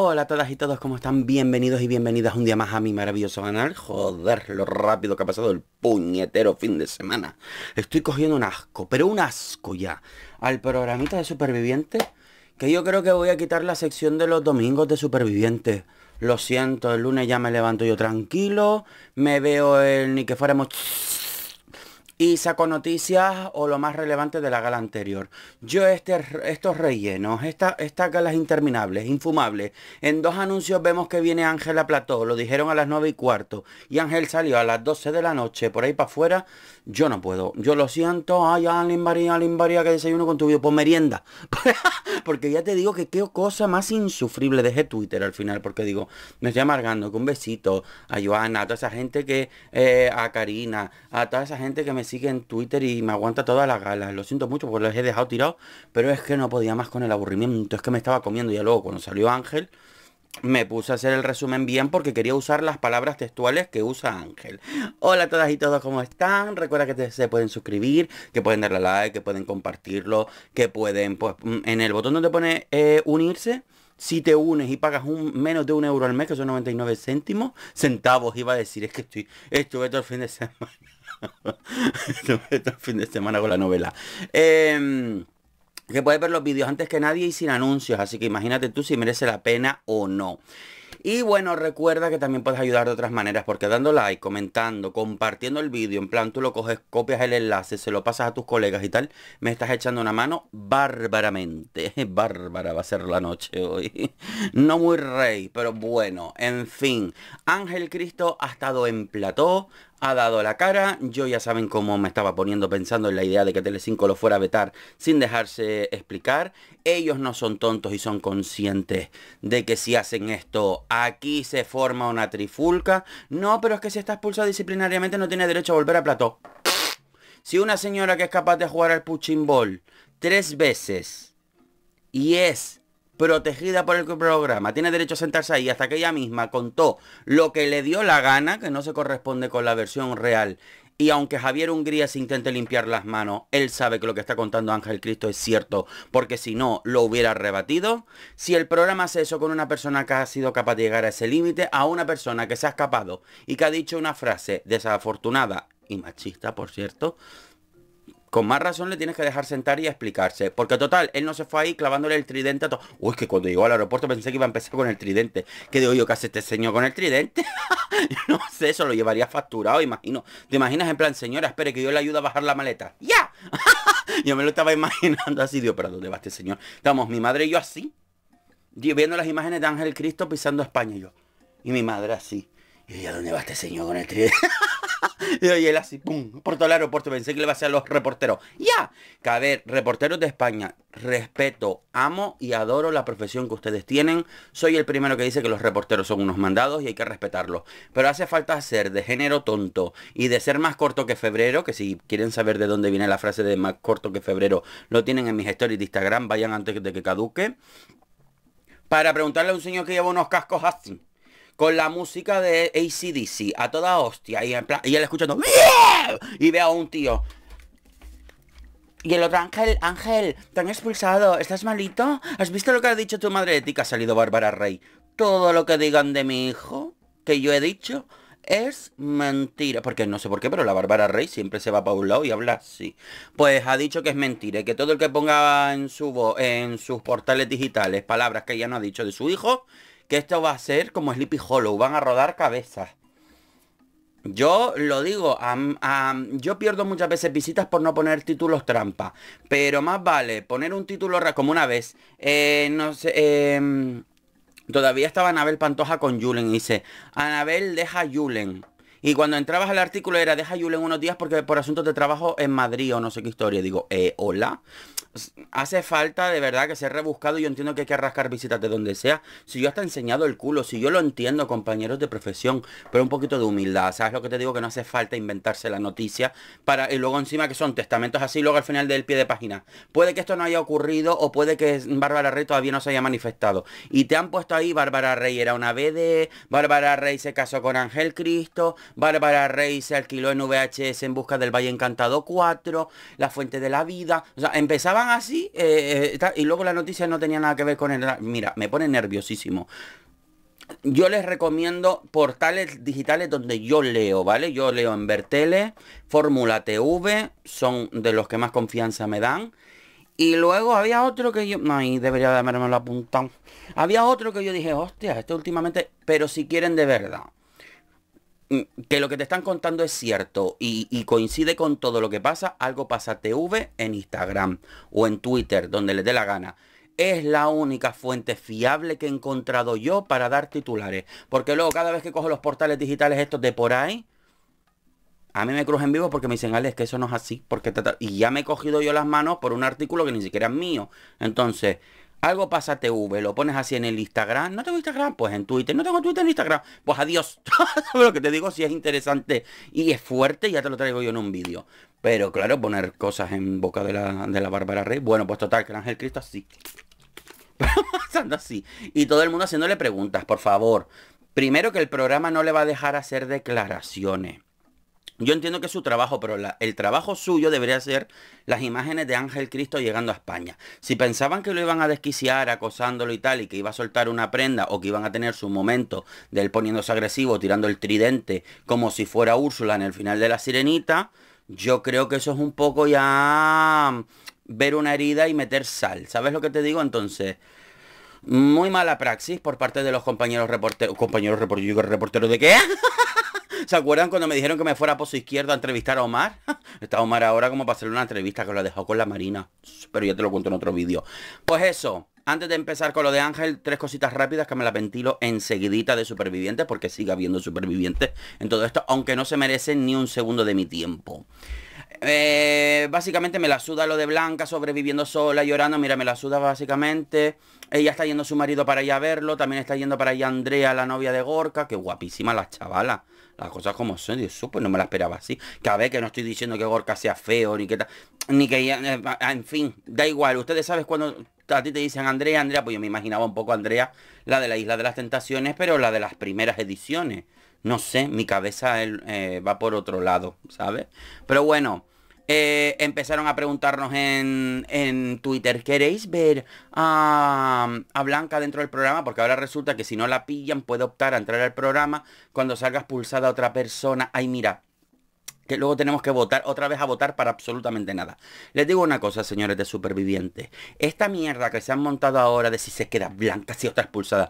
Hola a todas y todos, ¿cómo están? Bienvenidos y bienvenidas un día más a mi maravilloso canal. Joder, lo rápido que ha pasado el puñetero fin de semana. Estoy cogiendo un asco, pero un asco ya, al programita de supervivientes, que yo creo que voy a quitar la sección de los domingos de supervivientes. Lo siento, el lunes ya me levanto yo tranquilo, me veo el ni que fuéramos y saco noticias o lo más relevante de la gala anterior. Yo este estos rellenos, esta, estas galas interminables, infumables, en dos anuncios vemos que viene a Plató, lo dijeron a las 9 y cuarto y Ángel salió a las 12 de la noche por ahí para afuera, yo no puedo, yo lo siento, ay, Alin María, Alin María, que desayuno con tu vida, pues merienda, porque ya te digo que qué cosa más insufrible dejé Twitter al final, porque digo, me estoy amargando, que un besito a Joana, a toda esa gente que, eh, a Karina, a toda esa gente que me sigue en Twitter y me aguanta todas las galas Lo siento mucho porque los he dejado tirado pero es que no podía más con el aburrimiento. Es que me estaba comiendo. Y luego cuando salió Ángel, me puse a hacer el resumen bien porque quería usar las palabras textuales que usa Ángel. Hola a todas y todos, ¿cómo están? Recuerda que se pueden suscribir, que pueden darle like, que pueden compartirlo, que pueden, pues, mm, en el botón donde pone eh, unirse, si te unes y pagas un, menos de un euro al mes, que son 99 céntimos, centavos, iba a decir, es que estoy, estuve todo el fin de semana. fin de semana con la novela. Em, que puedes ver los vídeos antes que nadie y sin anuncios. Así que imagínate tú si merece la pena o no. Y bueno, recuerda que también puedes ayudar de otras maneras, porque dando like, comentando, compartiendo el vídeo, en plan tú lo coges, copias el enlace, se lo pasas a tus colegas y tal, me estás echando una mano bárbaramente. Bárbara va a ser la noche hoy. No muy rey, pero bueno, en fin. Ángel Cristo ha estado en plató, ha dado la cara. Yo ya saben cómo me estaba poniendo pensando en la idea de que Tele5 lo fuera a vetar sin dejarse explicar. Ellos no son tontos y son conscientes de que si hacen esto, aquí se forma una trifulca. No, pero es que si está expulsado disciplinariamente no tiene derecho a volver a plató. Si una señora que es capaz de jugar al Puchimbol tres veces y es protegida por el programa, tiene derecho a sentarse ahí hasta que ella misma contó lo que le dio la gana, que no se corresponde con la versión real. Y aunque Javier Hungría se intente limpiar las manos, él sabe que lo que está contando Ángel Cristo es cierto, porque si no, lo hubiera rebatido. Si el programa hace eso con una persona que ha sido capaz de llegar a ese límite, a una persona que se ha escapado y que ha dicho una frase desafortunada y machista, por cierto, con más razón le tienes que dejar sentar y explicarse. Porque total, él no se fue ahí clavándole el tridente a todo. Uy, que cuando llegó al aeropuerto pensé que iba a empezar con el tridente. ¿Qué digo yo, ¿qué hace este señor con el tridente? no sé, eso lo llevaría facturado, imagino. ¿Te imaginas en plan, señora, espere que yo le ayude a bajar la maleta? ¡Ya! yo me lo estaba imaginando así, Dios, pero ¿dónde va este señor? Estamos, mi madre y yo así. Yo viendo las imágenes de Ángel Cristo pisando España y yo. Y mi madre así. Y a ¿dónde va este señor con el tridente? y él así, pum, por todo el aeropuerto. Pensé que le iba a ser a los reporteros. Ya, a reporteros de España, respeto, amo y adoro la profesión que ustedes tienen. Soy el primero que dice que los reporteros son unos mandados y hay que respetarlos. Pero hace falta ser de género tonto y de ser más corto que febrero, que si quieren saber de dónde viene la frase de más corto que febrero, lo tienen en mis stories de Instagram, vayan antes de que caduque. Para preguntarle a un señor que lleva unos cascos así con la música de ACDC a toda hostia y, en plan, y él escuchando y ve a un tío. Y el otro, Ángel, Ángel, te han expulsado, ¿estás malito? ¿Has visto lo que ha dicho tu madre de ti que ha salido Bárbara Rey? Todo lo que digan de mi hijo, que yo he dicho, es mentira. Porque no sé por qué, pero la Bárbara Rey siempre se va para un lado y habla así. Pues ha dicho que es mentira. Y que todo el que ponga en, su en sus portales digitales palabras que ella no ha dicho de su hijo, que esto va a ser como Sleepy Hollow, van a rodar cabezas. Yo lo digo, yo pierdo muchas veces visitas por no poner títulos trampa, pero más vale poner un título como una vez, eh, no sé, em, todavía estaba Anabel Pantoja con Julen y dice, Anabel deja Julen. Y cuando entrabas al artículo era, deja en unos días porque por asuntos de trabajo en Madrid o no sé qué historia. Digo, eh, hola. Hace falta de verdad que ha rebuscado. Yo entiendo que hay que arrascar visitas de donde sea. Si yo hasta he enseñado el culo, si yo lo entiendo, compañeros de profesión, pero un poquito de humildad. ¿Sabes lo que te digo? Que no hace falta inventarse la noticia para. Y luego encima que son testamentos así, luego al final del pie de página. Puede que esto no haya ocurrido o puede que Bárbara Rey todavía no se haya manifestado. Y te han puesto ahí, Bárbara Rey era una BD, Bárbara Rey se casó con Ángel Cristo. Bárbara Rey se alquiló en VHS en busca del Valle Encantado 4, La Fuente de la Vida. O sea, empezaban así eh, eh, y luego la noticia no tenía nada que ver con el... Mira, me pone nerviosísimo. Yo les recomiendo portales digitales donde yo leo, ¿vale? Yo leo en Bertele, Fórmula TV, son de los que más confianza me dan. Y luego había otro que yo... Ay, debería de haberme apuntado. Había otro que yo dije, hostia, esto últimamente... Pero si quieren de verdad. Mm, que lo que te están contando es cierto y, coincide con todo lo que pasa, algo pasa TV en Instagram o en Twitter, donde les dé la gana. Es la única fuente fiable que he encontrado yo para dar titulares. Porque luego cada vez que cojo los portales digitales estos de por ahí, a mí me cruzan vivo porque me dicen, es que eso no es así. Porque y ya me he cogido yo las manos por un artículo que ni siquiera es mío. Entonces, algo pasa TV, lo pones así en el Instagram. No tengo Instagram, pues en Twitter. No tengo Twitter en Instagram. Pues adiós. lo que te digo, si es interesante y es fuerte, ya te lo traigo yo en un vídeo. Pero claro, poner cosas en boca de la, de la Bárbara Rey. Bueno, pues total, que el Ángel Cristo así. pasando así. Y todo el mundo haciéndole preguntas, por favor. Primero que el programa no le va a dejar hacer declaraciones. Yo entiendo que es su trabajo, pero el trabajo suyo debería ser las imágenes de Ángel Cristo llegando a España. Si pensaban que lo iban a desquiciar acosándolo y tal, y que iba a soltar una prenda, o que iban a tener su momento de él poniéndose agresivo, tirando el tridente, como si fuera Úrsula en el final de la sirenita, yo creo que eso es un poco ya mm, ver una herida y meter sal. ¿Sabes lo que te digo? Entonces, muy mala praxis por parte de los compañeros reporteros. Compañeros reporteros, reporteros de qué? ¿Se acuerdan cuando me dijeron que me fuera a su izquierda a entrevistar a Omar? Está Omar ahora como para hacerle una entrevista que lo dejó con la Marina. Pero ya te lo cuento en otro vídeo. Pues eso. Antes de empezar con lo de Ángel, tres cositas rápidas que me las ventilo enseguidita de supervivientes, porque sigue habiendo supervivientes en todo esto, aunque no se merecen ni un segundo de mi tiempo. Eh, básicamente me la suda lo de Blanca sobreviviendo sola, llorando. Mira, me la suda básicamente. Ella está yendo su marido para allá a verlo. También está yendo para allá Andrea, la novia de Gorka. Qué guapísima la chavala. Las cosas como son, Dios pues, supo, no me la esperaba así. Cada vez que no estoy diciendo que Gorka sea feo, ni que tal, ni que eh, en fin, da igual. Ustedes saben cuando a ti te dicen Andrea, Andrea, pues yo me imaginaba un poco Andrea, la de la Isla de las Tentaciones, pero la de las primeras ediciones. No sé, mi cabeza eh, va por otro lado, ¿sabes? Pero bueno. Eh, empezaron a preguntarnos en, en Twitter, ¿queréis ver a, Blanca dentro del programa? Porque ahora resulta que si no la pillan puede optar a entrar al programa cuando salga expulsada otra persona. Ay, mira, que luego tenemos que votar otra vez a votar para absolutamente nada. Les digo una cosa, señores de supervivientes. Esta mierda que se han montado ahora de si se queda blanca, si otra expulsada.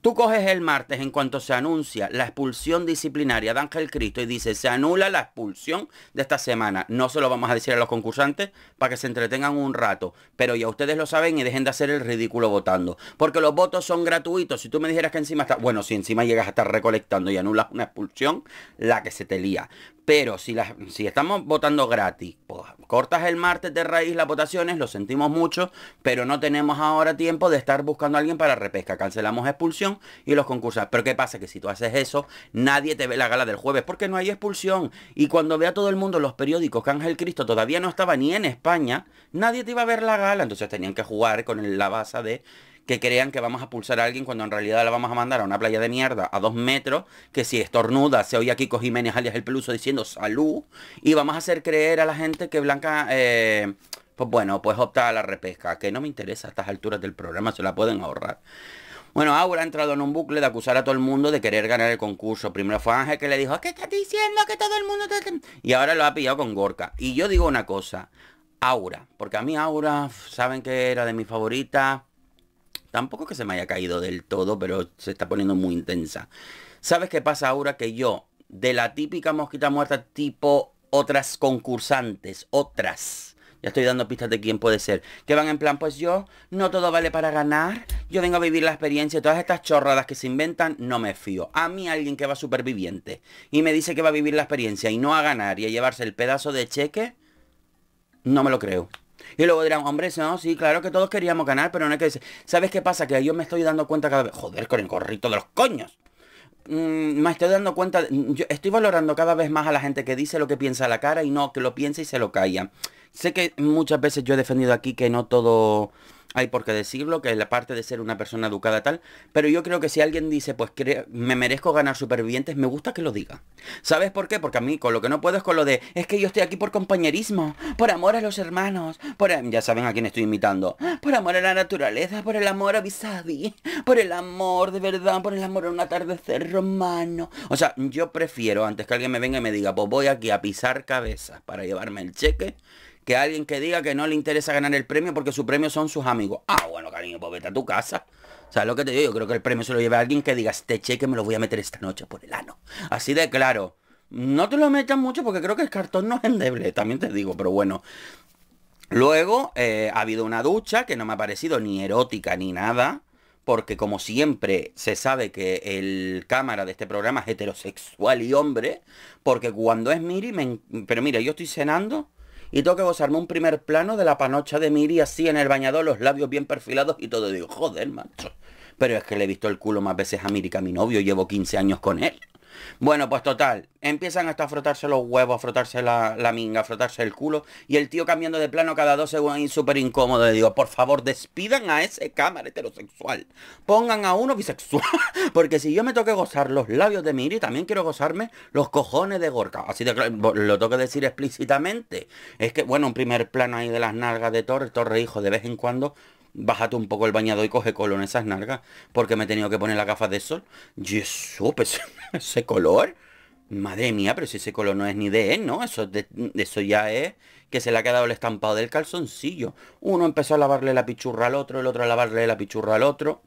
Tú coges el martes en cuanto se anuncia la expulsión disciplinaria de Ángel Cristo y dice, se anula la expulsión de esta semana. No se lo vamos a decir a los concursantes para que se entretengan un rato. Pero ya ustedes lo saben y dejen de hacer el ridículo votando. Porque los votos son gratuitos. Si tú me dijeras que encima está... Bueno, si encima llegas a estar recolectando y anulas una expulsión, la que se te lía. Pero si, si estamos votando gratis, pues, cortas el martes de raíz las votaciones, lo sentimos mucho, pero no tenemos ahora tiempo de estar buscando a alguien para repesca. Cancelamos expulsión y los concursas. Pero ¿qué pasa? Que si tú haces eso, nadie te ve la gala del jueves porque no hay expulsión. Y cuando vea todo el mundo los periódicos que Ángel Cristo todavía no estaba ni en España, nadie te iba a ver la gala. Entonces tenían que jugar con la base de que crean que vamos a pulsar a alguien cuando en realidad la vamos a mandar a una playa de mierda a dos metros, que si estornuda se oye aquí Kiko Jiménez alias el Peluso diciendo salud, y vamos a hacer creer a la gente que Blanca, eh, pues bueno, pues opta a la repesca, que no me interesa a estas alturas del programa, se la pueden ahorrar. Bueno, Aura ha entrado en un bucle de acusar a todo el mundo de querer ganar el concurso. Primero fue Ángel que le dijo, ¿qué estás diciendo? Que todo el mundo te... Y ahora lo ha pillado con Gorka. Y yo digo una cosa, Aura, porque a mí Aura, saben que era de mi favorita? Tampoco que se me haya caído del todo, pero se está poniendo muy intensa. ¿Sabes qué pasa, Aura? Que yo, de la típica mosquita muerta tipo otras concursantes, otras ya estoy dando pistas de quién puede ser. Que van en plan, pues yo, no todo vale para ganar. Yo vengo a vivir la experiencia. Todas estas chorradas que se inventan, no me fío. A mí alguien que va superviviente y me dice que va a vivir la experiencia y no a ganar y a llevarse el pedazo de cheque, no me lo creo. Y luego dirán, hombre, sí, claro que todos queríamos ganar, pero no es que ¿Sabes qué pasa? Que yo me estoy dando cuenta cada vez. Joder, con el gorrito de los coños. Mm, me estoy dando cuenta. Yo estoy valorando cada vez más a la gente que dice lo que piensa a la cara y no que lo piense y se lo calla. Sé que muchas veces yo he defendido aquí que no todo hay por qué decirlo, que es la parte de ser una persona educada tal, pero yo creo que si alguien dice, pues me merezco ganar supervivientes, me gusta que lo diga. ¿Sabes por qué? Porque a mí con lo que no puedo es con lo de, es que yo estoy aquí por compañerismo, por amor a los hermanos, por, ya saben a quién estoy imitando, por amor a la naturaleza, por el amor a Bisabi, por el amor de verdad, por el amor a un atardecer romano. O sea, yo prefiero antes que alguien me venga y me diga, pues voy aquí a pisar cabezas para llevarme el cheque, que alguien que diga que no le interesa ganar el premio porque su premio son sus amigos. Ah, bueno, cariño, pues vete a tu casa. sea lo que te digo? Yo creo que el premio se lo lleva a alguien que diga, este cheque me lo voy a meter esta noche por el ano. Así de claro. No te lo metas mucho porque creo que el cartón no es endeble, también te digo, pero bueno. Luego eh, ha habido una ducha que no me ha parecido ni erótica ni nada, porque como siempre se sabe que el cámara de este programa es heterosexual y hombre, porque cuando es Miri, pero mira, yo estoy cenando y tengo que gozarme un primer plano de la panocha de Miri así en el bañador, los labios bien perfilados y todo. Digo, joder, macho. Pero es que le he visto el culo más veces a Miri que a mi novio, llevo 15 años con él. Bueno, pues total, empiezan hasta a frotarse los huevos, a frotarse la, minga, a frotarse el culo. Y el tío cambiando de plano cada dos segundos y súper incómodo. digo, por favor, despidan a ese cámara heterosexual. Pongan a uno bisexual. Porque si yo me toque gozar los labios de Miri, también quiero gozarme los cojones de Gorka. Así de lo toque decir explícitamente. Es que, bueno, un primer plano ahí de las nalgas de Torre, Torre hijo, de vez en cuando bájate un poco el bañado y coge color en esas nalgas porque me he tenido que poner las gafas de sol. Y ese color. Madre mía, pero si ese color no es ni de él, ¿no? Eso, eso ya es que se le ha quedado el estampado del calzoncillo. Uno empezó a lavarle la pichurra al otro, el otro a lavarle la pichurra al otro.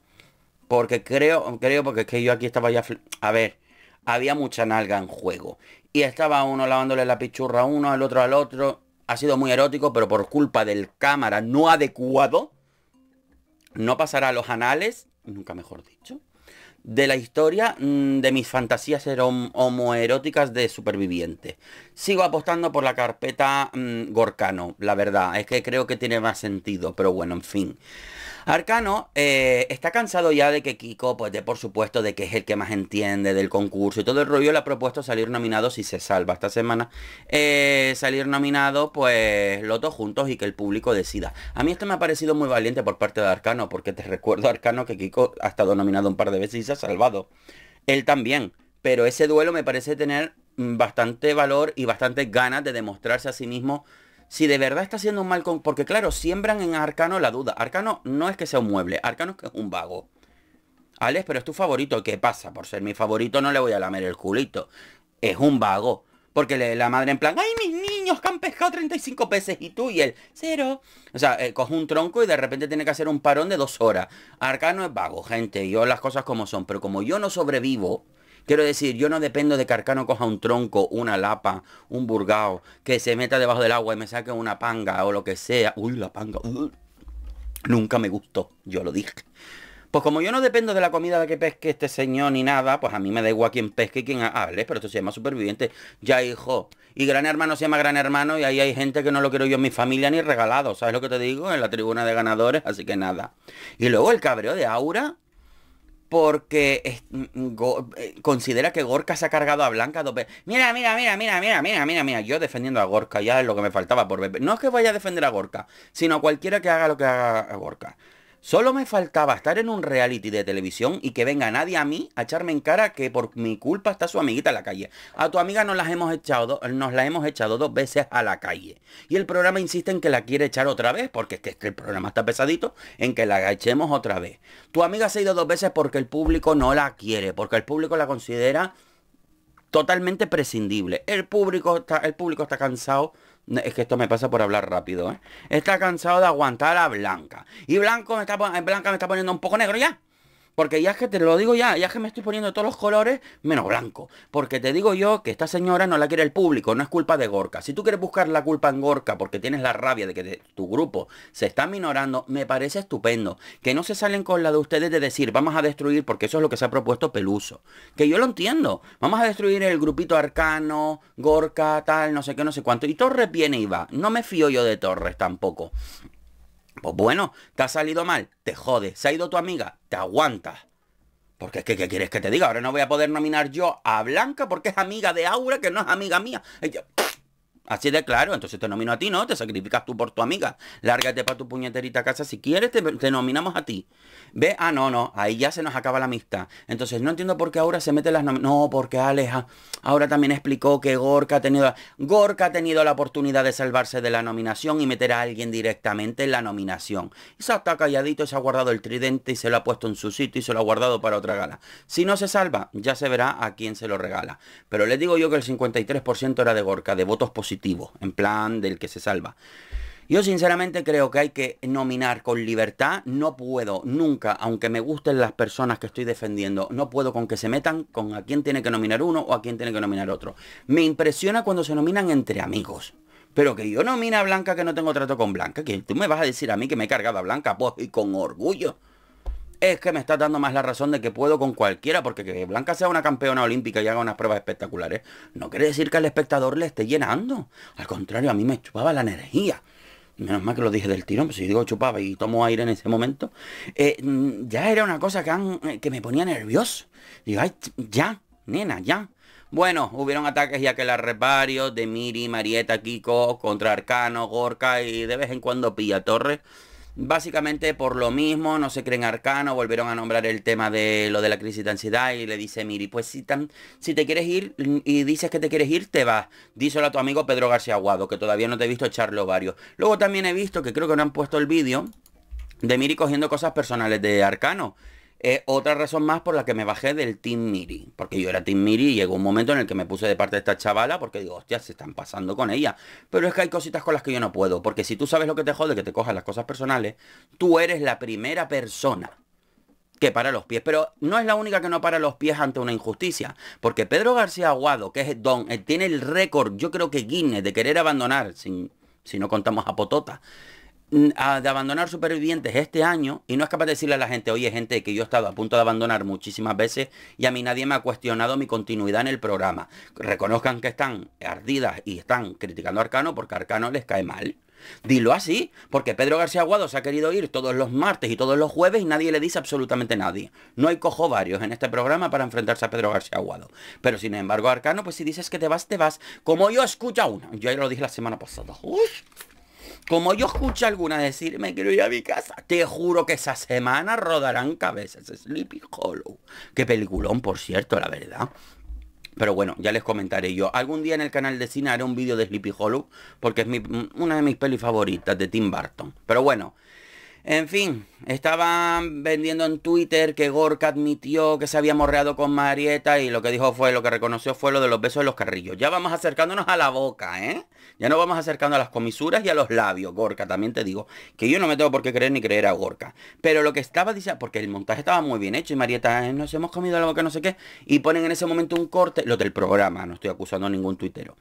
Porque creo, creo, porque es que yo aquí estaba ya... A ver, había mucha nalga en juego. Y estaba uno lavándole la pichurra a uno, al otro al otro. Ha sido muy erótico, pero por culpa del cámara no adecuado no pasará a los anales, nunca mejor dicho, de la historia mm, de mis fantasías homoeróticas de superviviente. Sigo apostando por la carpeta mm, Gorkano, la verdad, es que creo que tiene más sentido, pero bueno, en fin. Arcano eh, está cansado ya de que Kiko, pues de por supuesto, de que es el que más entiende del concurso y todo el rollo, le ha propuesto salir nominado si se salva esta semana. Eh, salir nominado, pues los dos juntos y que el público decida. A mí esto me ha parecido muy valiente por parte de Arcano, porque te recuerdo, Arcano, que Kiko ha estado nominado un par de veces y se ha salvado. Él también. Pero ese duelo me parece tener mm, bastante valor y bastante ganas de demostrarse a sí mismo si de verdad está haciendo un mal con... Porque claro, siembran en Arcano la duda. Arcano no es que sea un mueble, Arcano es que es un vago. Alex, pero es tu favorito. ¿Qué pasa? Por ser mi favorito no le voy a lamer el culito. Es un vago. Porque la madre en plan, ¡ay, mis niños que han pescado 35 peces! Y tú y él, cero. O sea, eh, coge un tronco y de repente tiene que hacer un parón de dos horas. Arcano es vago, gente. Yo las cosas como son. Pero como yo no sobrevivo, Quiero decir, yo no dependo de que Arcano coja un tronco, una lapa, un burgao, que se meta debajo del agua y me saque una panga o lo que sea. Uy, la panga. Uh, nunca me gustó, yo lo dije. Pues como yo no dependo de la comida de que pesque este señor ni nada, pues a mí me da igual quién pesque y quién hable, pero esto se llama superviviente. Ya, hijo. Y gran hermano se llama gran hermano y ahí hay gente que no lo quiero yo en mi familia ni regalado, ¿sabes lo que te digo? En la tribuna de ganadores, así que nada. Y luego el cabreo de Aura, porque mm, mm, eh, considera que Gorka se ha cargado a Blanca dos veces. Mira, mira, mira, mira, mira, mira, mira, mira. Yo defendiendo a Gorka, ya es lo que me faltaba por ver. No es que vaya a defender a Gorka, sino a cualquiera que haga lo que haga a Gorka. Solo me faltaba estar en un reality de televisión y que venga nadie a mí a echarme en cara que por mi culpa está su amiguita en la calle. A tu amiga nos las hemos echado, nos la hemos echado dos veces a la calle. Y el programa insiste en que la quiere echar otra vez, porque el programa está pesadito, en que la echemos otra vez. Tu amiga se ha ido dos veces porque el público no la quiere, porque el público la considera totalmente prescindible. El público está, el público está cansado es que esto me pasa por hablar rápido, ¿eh? Está cansado de aguantar a Blanca. Y Blanco está, Blanca me está poniendo un poco negro ya. Porque ya que te lo digo ya, ya que me estoy poniendo todos los colores menos blanco. Porque te digo yo que esta señora no la quiere el público, no es culpa de Gorka. Si tú quieres buscar la culpa en Gorka porque tienes la rabia de que tu grupo se está minorando, me parece estupendo. Que no se salen con la de ustedes de decir vamos a destruir porque eso es lo que se ha propuesto Peluso. Que yo lo entiendo. Vamos a destruir el grupito arcano, Gorka, tal, no sé qué, no sé cuánto. Y Torres viene y va. No me fío yo de Torres tampoco. Pues bueno, te ha salido mal, te jode. Se ha ido tu amiga, te aguantas. Porque es que, ¿qué quieres que te diga? Ahora no voy a poder nominar yo a Blanca porque es amiga de Aura, que no es amiga mía. Así de claro, entonces te nomino a ti, ¿no? Te sacrificas tú por tu amiga. Lárgate para tu puñeterita casa si quieres, te, nominamos a ti. ¿Ve? Ah, no, no, ahí ya se nos acaba la amistad. Entonces no entiendo por qué ahora se mete las No, porque Aleja ahora también explicó que Gorka ha tenido... Gorka ha tenido la oportunidad de salvarse de la nominación y meter a alguien directamente en la nominación. Y se está calladito, se ha guardado el tridente y se lo ha puesto en su sitio y se lo ha guardado para otra gala. Si no se salva, ya se verá a quién se lo regala. Pero les digo yo que el 53% era de Gorka, de votos positivos en plan del que se salva. Yo sinceramente creo que hay que nominar con libertad. No puedo nunca, aunque me gusten las personas que estoy defendiendo, no puedo con que se metan con a quién tiene que nominar uno o a quién tiene que nominar otro. Me impresiona cuando se nominan entre amigos. Pero que yo nomina a Blanca que no tengo trato con Blanca, que tú me vas a decir a mí que me he cargado a Blanca, pues, y con orgullo es que me está dando más la razón de que puedo con cualquiera, porque que Blanca sea una campeona olímpica y haga unas pruebas espectaculares, no quiere decir que al espectador le esté llenando. Al contrario, a mí me chupaba la energía. Menos mal que lo dije del tirón, pues si digo chupaba y tomo aire en ese momento, eh, mm, ya era una cosa que, eh, que me ponía nervioso. Digo, ay, ya, nena, ya. Bueno, hubieron ataques ya la reparios de Miri, Marieta, Kiko, contra Arcano, Gorka y de vez en cuando Pilla Torres. Básicamente por lo mismo, no se creen arcano, volvieron a nombrar el tema de lo de la crisis de ansiedad y le dice Miri, pues si, si te quieres ir y dices que te quieres ir, te vas. Díselo a tu amigo Pedro García Aguado, que todavía no te he visto echarle varios. Luego también he visto que creo que no han puesto el vídeo de Miri cogiendo cosas personales de Arcano. Es otra razón más por la que me bajé del Team Miri. Porque yo era Team Miri y llegó un momento en el que me puse de parte de esta chavala porque digo, hostia, se están pasando con ella. Pero es que hay cositas con las que yo no puedo. Porque si tú sabes lo que te jode, que te cojas las cosas personales, tú eres la primera persona que para los pies. Pero no es la única que no para los pies ante una injusticia. Porque Pedro García Aguado, que es don, eh, tiene el récord, yo creo que Guinness, de querer abandonar, sin, si no contamos a Potota de abandonar supervivientes este año y no es capaz de decirle a la gente, oye gente, que yo he estado a punto de abandonar muchísimas veces y a mí nadie me ha cuestionado mi continuidad en el programa. Reconozcan que están ardidas y están criticando a Arcano porque a Arcano les cae mal. Dilo así, porque Pedro García Aguado se ha querido ir todos los martes y todos los jueves y nadie le dice absolutamente nadie. No hay cojo varios en este programa para enfrentarse a Pedro García Aguado. Pero sin embargo, Arcano, pues si dices que te vas, te vas. Como yo escucha una. Yo ya lo dije la semana pasada. Como yo escucho alguna decir, me quiero ir a mi casa, te juro que esa semana rodarán cabezas. Sleepy Hollow. Qué peliculón, por cierto, la verdad. Pero bueno, ya les comentaré yo. Algún día en el canal de cine haré un vídeo de Sleepy Hollow, porque es mm, una de mis pelis favoritas de Tim Burton. Pero bueno, en fin, estaban vendiendo en Twitter que Gorka admitió que se había morreado con Marieta y lo que dijo fue, lo que reconoció fue lo de los besos de los carrillos. Ya vamos acercándonos a la boca, ¿eh? Ya nos vamos acercando a las comisuras y a los labios, Gorka. También te digo que yo no me tengo por qué creer ni creer a Gorka. Pero lo que estaba diciendo, porque el montaje estaba muy bien hecho y Marieta, nos hemos comido algo que no sé qué. Y ponen en ese momento un corte, lo del programa, no estoy acusando a ningún tuitero.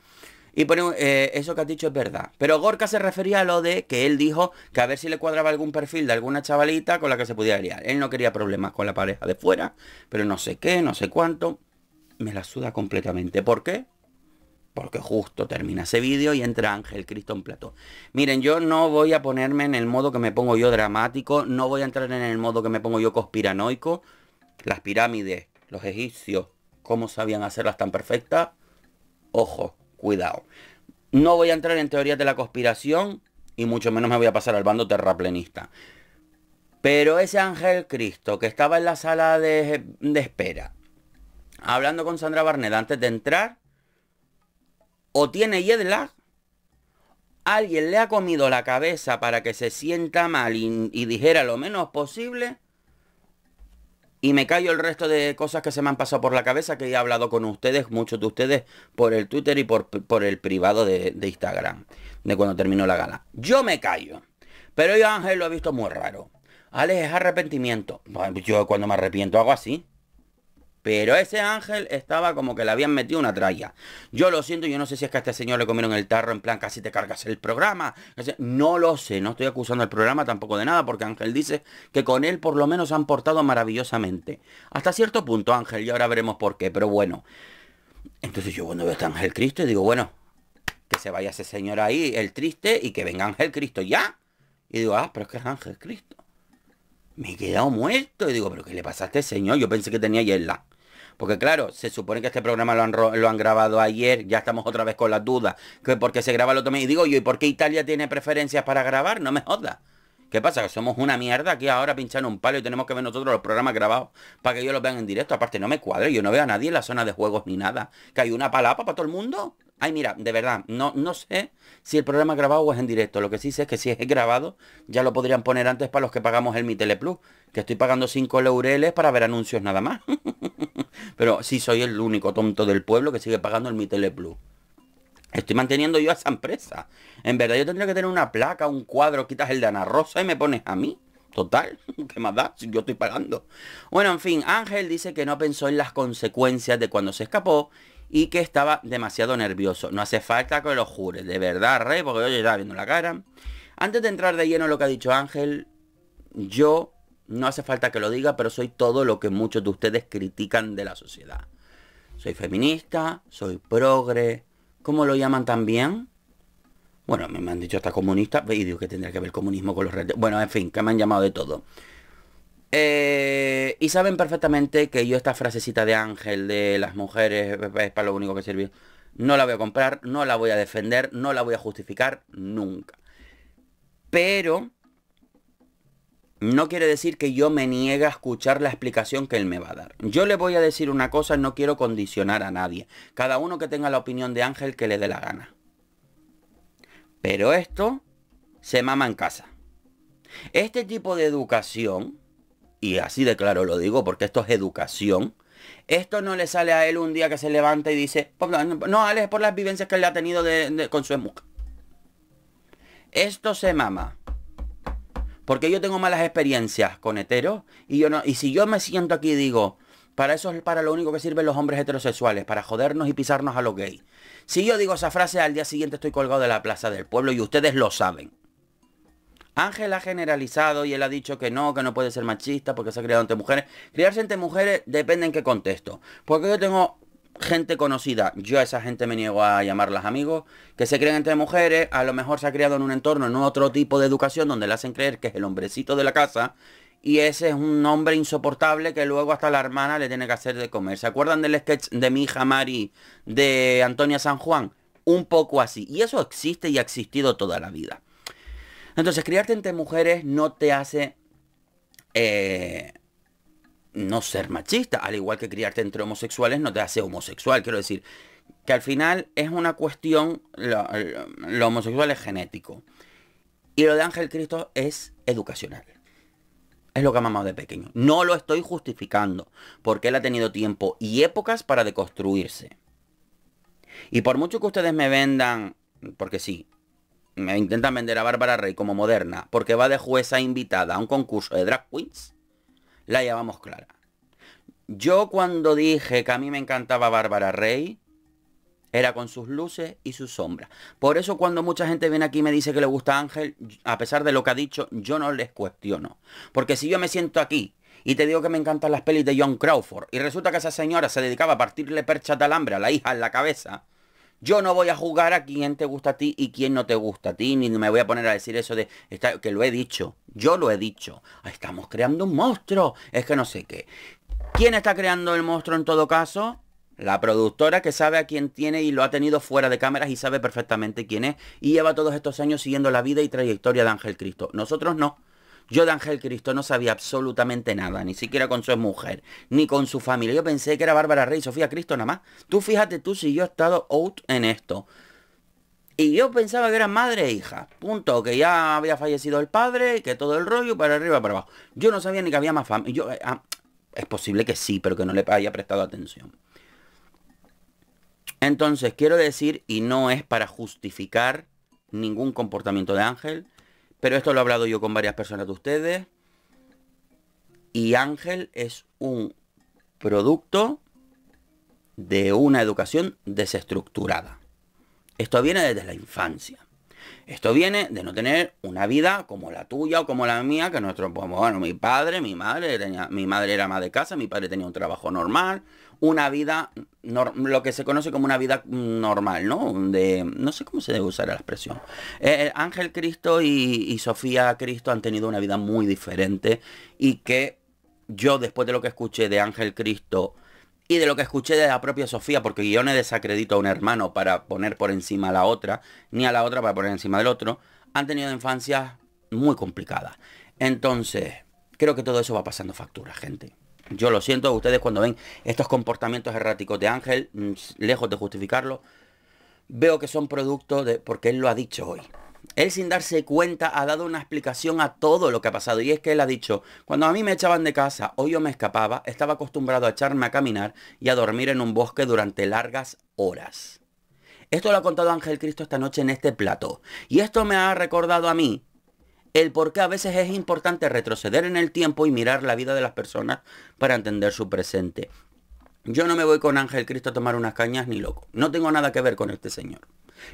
Y ponen, eh, eso que has dicho es verdad. Pero Gorka se refería a lo de que él dijo que a ver si le cuadraba algún perfil de alguna chavalita con la que se pudiera liar. Él no quería problemas con la pareja de fuera, pero no sé qué, no sé cuánto. Me la suda completamente. ¿Por qué? porque justo termina ese vídeo y entra Ángel Cristo en Plato. Miren, yo no voy a ponerme en el modo que me pongo yo dramático, no voy a entrar en el modo que me pongo yo conspiranoico. Las pirámides, los egipcios, cómo sabían hacerlas tan perfectas. Ojo, cuidado. No voy a entrar en teorías de la conspiración y mucho menos me voy a pasar al bando terraplenista. Pero ese Ángel Cristo que estaba en la sala de, espera, hablando con Sandra Barnett antes de entrar, o tiene jet alguien le ha comido la cabeza para que se sienta mal y, dijera lo menos posible, y me callo el resto de cosas que se me han pasado por la cabeza, que he hablado con ustedes, muchos de ustedes, por el Twitter y por, el privado de, de Instagram, de cuando terminó la gala. Yo me callo. Pero yo Ángel lo he visto muy raro. Alex, es arrepentimiento. Yo cuando me arrepiento hago así. Pero ese ángel estaba como que le habían metido una tralla. Yo lo siento, yo no sé si es que a este señor le comieron el tarro en plan casi te cargas el programa. No lo sé, no estoy acusando al programa tampoco de nada, porque Ángel dice que con él por lo menos han portado maravillosamente. Hasta cierto punto, Ángel, y ahora veremos por qué, pero bueno. Entonces yo cuando veo a este Ángel Cristo y digo, bueno, que se vaya ese señor ahí, el triste, y que venga Ángel Cristo ya. Y digo, ah, pero es que es Ángel Cristo me he quedado muerto. Y digo, pero ¿qué le pasa a este señor? Yo pensé que tenía la... Porque claro, se supone que este programa lo han, grabado ayer, ya estamos otra vez con las dudas, que porque se graba el otro mes. Y digo yo, ¿y por qué Italia tiene preferencias para grabar? No me jodas. ¿Qué pasa? Que somos una mierda aquí ahora pinchando un palo y tenemos que ver nosotros los programas grabados para que ellos los vean en directo. Aparte, no me cuadro... yo no veo a nadie en la zona de juegos ni nada. Que hay una palapa para todo el mundo. Ay, mira, de verdad, no, no sé si el programa es grabado o es en directo. Lo que sí sé es que si es grabado, ya lo podrían poner antes para los que pagamos el Mi Plus, Que estoy pagando 5 laureles para ver anuncios nada más. Pero sí soy el único tonto del pueblo que sigue pagando el Mi Plus. Estoy manteniendo yo a esa empresa. En verdad, yo tendría que tener una placa, un cuadro, quitas el de Ana Rosa y me pones a mí. Total, ¿qué más da? Si yo estoy pagando. Bueno, en fin, Ángel dice que no pensó en las consecuencias de cuando se escapó y que estaba demasiado nervioso. No hace falta que lo jure, de verdad, Rey, porque yo ya estaba viendo la cara. Antes de entrar de lleno lo que ha dicho Ángel, yo no hace falta que lo diga, pero soy todo lo que muchos de ustedes critican de la sociedad. Soy feminista, soy progre, ¿cómo lo llaman también? Bueno, me han dicho hasta comunista, y que tendría que ver comunismo con los... Bueno, en fin, que me han llamado de todo. Eh, y saben perfectamente que yo esta frasecita de Ángel de las mujeres es para lo único que sirvió. No la voy a comprar, no la voy a defender, no la voy a justificar nunca. Pero no quiere decir que yo me niegue a escuchar la explicación que él me va a dar. Yo le voy a decir una cosa, no quiero condicionar a nadie. Cada uno que tenga la opinión de Ángel que le dé la gana. Pero esto se mama en casa. Este tipo de educación y así de claro lo digo, porque esto es educación. Esto no le sale a él un día que se levanta y dice, pues no, Alex, por las vivencias que él ha tenido con su emuca. Esto se mama. Porque yo tengo malas experiencias con heteros y yo no. Y si yo me siento aquí y digo, para eso es para lo único que sirven los hombres heterosexuales, para jodernos y pisarnos a los gays. Si yo digo esa frase, al día siguiente estoy colgado de la plaza del pueblo y ustedes lo saben. Ángel ha generalizado y él ha dicho que no, que no puede ser machista porque se ha criado entre mujeres. Criarse entre mujeres depende en qué contexto. Porque yo tengo gente conocida, yo a esa gente me niego a llamarlas amigos, que se creen entre mujeres, a lo mejor se ha criado en un entorno, en otro tipo de educación donde le hacen creer que es el hombrecito de la casa y ese es un hombre insoportable que luego hasta la hermana le tiene que hacer de comer. ¿Se acuerdan del sketch de mi hija Mari de Antonia San Juan? Un poco así. Y eso existe y ha existido toda la vida. Entonces, criarte entre mujeres no te hace... Eh, no ser machista, al igual que criarte entre homosexuales no te hace homosexual, quiero decir, que al final es una cuestión, lo, homosexual es genético. Y lo de Ángel Cristo es educacional. Es lo que ha mamado de pequeño. No lo estoy justificando, porque él ha tenido tiempo y épocas para deconstruirse. Y por mucho que ustedes me vendan, porque sí, me intentan vender a Bárbara Rey como moderna porque va de jueza invitada a un concurso de drag queens, la llevamos clara. Yo cuando dije que a mí me encantaba Bárbara Rey, era con sus luces y sus sombras. Por eso cuando mucha gente viene aquí y me dice que le gusta Ángel, a pesar de lo que ha dicho, yo no les cuestiono. Porque si yo me siento aquí y te digo que me encantan las pelis de John Crawford y resulta que esa señora se dedicaba a partirle percha de alambre a la hija en la cabeza, yo no voy a jugar a quién te gusta a ti y quién no te gusta a ti, ni me voy a poner a decir eso de que lo he dicho. Yo lo he dicho. Ah, estamos creando un monstruo. Es que no sé qué. ¿Quién está creando el monstruo en todo caso? La productora que sabe a quién tiene y lo ha tenido fuera de cámaras y sabe perfectamente quién es y lleva todos estos años siguiendo la vida y trayectoria de Ángel Cristo. Nosotros no. Yo de Ángel Cristo no sabía absolutamente nada, ni siquiera con su mujer, ni con su familia. Yo pensé que era Bárbara Rey, Sofía Cristo nada más. Tú fíjate tú si yo he estado out en esto. Y yo pensaba que era madre e hija. Punto, que ya había fallecido el padre, que todo el rollo para arriba para abajo. Yo no sabía ni que había más familia. Eh, ah, es posible que sí, pero que no le haya prestado atención. Entonces, quiero decir, y no es para justificar ningún comportamiento de Ángel, pero esto lo he hablado yo con varias personas de ustedes. Y Ángel es un producto de una educación desestructurada. Esto viene desde la infancia. Esto viene de no tener una vida como la tuya o como la mía, que nuestro, pues, bueno, mi padre, mi madre, mi madre era más de casa, mi padre tenía un trabajo normal, una vida, lo que se conoce como una vida normal, ¿no? De, no sé cómo se debe usar la expresión. Eh, eh, Ángel Cristo y, Sofía Cristo han tenido una vida muy diferente y que yo después de lo que escuché de Ángel Cristo y de lo que escuché de la propia Sofía, porque yo no desacredito a un hermano para poner por encima a la otra, ni a la otra para poner encima del otro, han tenido infancias muy complicadas. Entonces, creo que todo eso va pasando factura, gente. Yo lo siento, ustedes cuando ven estos comportamientos erráticos de Ángel, mm, lejos de justificarlo, veo que son producto de, porque él lo ha dicho hoy. Él sin darse cuenta ha dado una explicación a todo lo que ha pasado y es que él ha dicho, cuando a mí me echaban de casa o yo me escapaba, estaba acostumbrado a echarme a caminar y a dormir en un bosque durante largas horas. Esto lo ha contado Ángel Cristo esta noche en este plato. Y esto me ha recordado a mí el por qué a veces es importante retroceder en el tiempo y mirar la vida de las personas para entender su presente. Yo no me voy con Ángel Cristo a tomar unas cañas ni loco. No tengo nada que ver con este señor.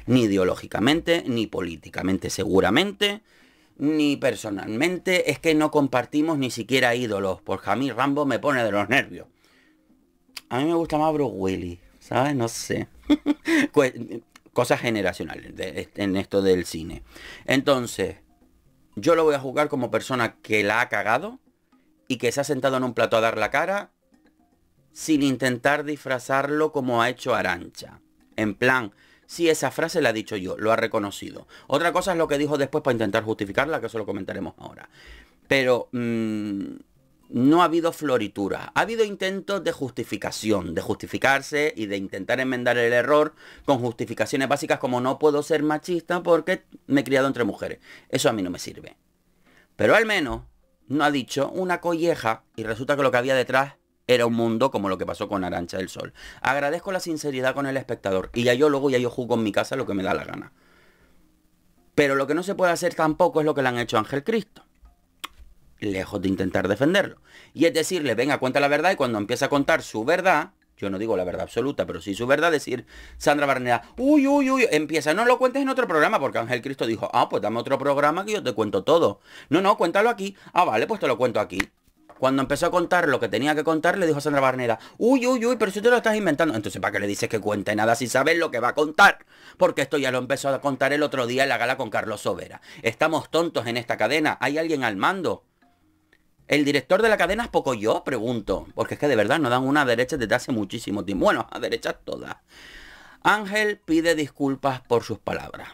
Ni ideológicamente, ni políticamente seguramente, ni personalmente. Es que no compartimos ni siquiera ídolos, porque a Rambo me pone de los nervios. A mí me gusta más Bruce Willis, ¿sabes? No sé. cosas generacionales en esto del cine. Entonces, yo lo voy a jugar como persona que la ha cagado y que se ha sentado en un plato a dar la cara sin intentar disfrazarlo como ha hecho Arancha. En plan, sí, esa frase la ha dicho yo, lo ha reconocido. Otra cosa es lo que dijo después para intentar justificarla, que eso lo comentaremos ahora. Pero mm, no ha habido floritura, ha habido intentos de justificación, de justificarse y de intentar enmendar el error con justificaciones básicas como no puedo ser machista porque me he criado entre mujeres. Eso a mí no me sirve. Pero al menos no ha dicho una colleja y resulta que lo que había detrás era un mundo como lo que pasó con Arancha del Sol. Agradezco la sinceridad con el espectador y ya yo luego ya yo jugo en mi casa lo que me da la gana. Pero lo que no se puede hacer tampoco es lo que le han hecho a Ángel Cristo lejos de intentar defenderlo. Y es decirle, venga, cuenta la verdad y cuando empieza a contar su verdad, yo no digo la verdad absoluta, pero sí su verdad, decir Sandra Barneda, uy, uy, uy, empieza, no lo cuentes en otro programa, porque Ángel Cristo dijo, ah, pues dame otro programa que yo te cuento todo. No, no, cuéntalo aquí. Ah, vale, pues te lo cuento aquí. Cuando empezó a contar lo que tenía que contar, le dijo a Sandra Barneda, uy, uy, uy, pero si te lo estás inventando. Entonces, ¿para qué le dices que cuente nada si sabes lo que va a contar? Porque esto ya lo empezó a contar el otro día en la gala con Carlos Sobera. Estamos tontos en esta cadena, hay alguien al mando. El director de la cadena es poco yo, pregunto. Porque es que de verdad no dan una derecha desde hace muchísimo tiempo. Bueno, a derecha todas. Ángel pide disculpas por sus palabras.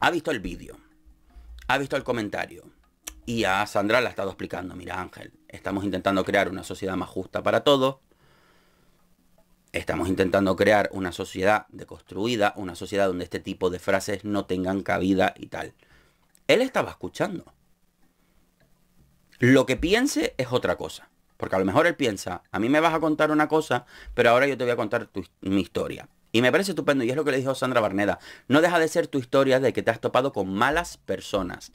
Ha visto el vídeo. Ha visto el comentario. Y a Sandra la ha estado explicando. Mira, Ángel, estamos intentando crear una sociedad más justa para todos. Estamos intentando crear una sociedad deconstruida, una sociedad donde este tipo de frases no tengan cabida y tal. Él estaba escuchando. Lo que piense es otra cosa. Porque a lo mejor él piensa, a mí me vas a contar una cosa, pero ahora yo te voy a contar mi historia. Y me parece estupendo, y es lo que le dijo Sandra Barneda. No deja de ser tu historia de que te has topado con malas personas.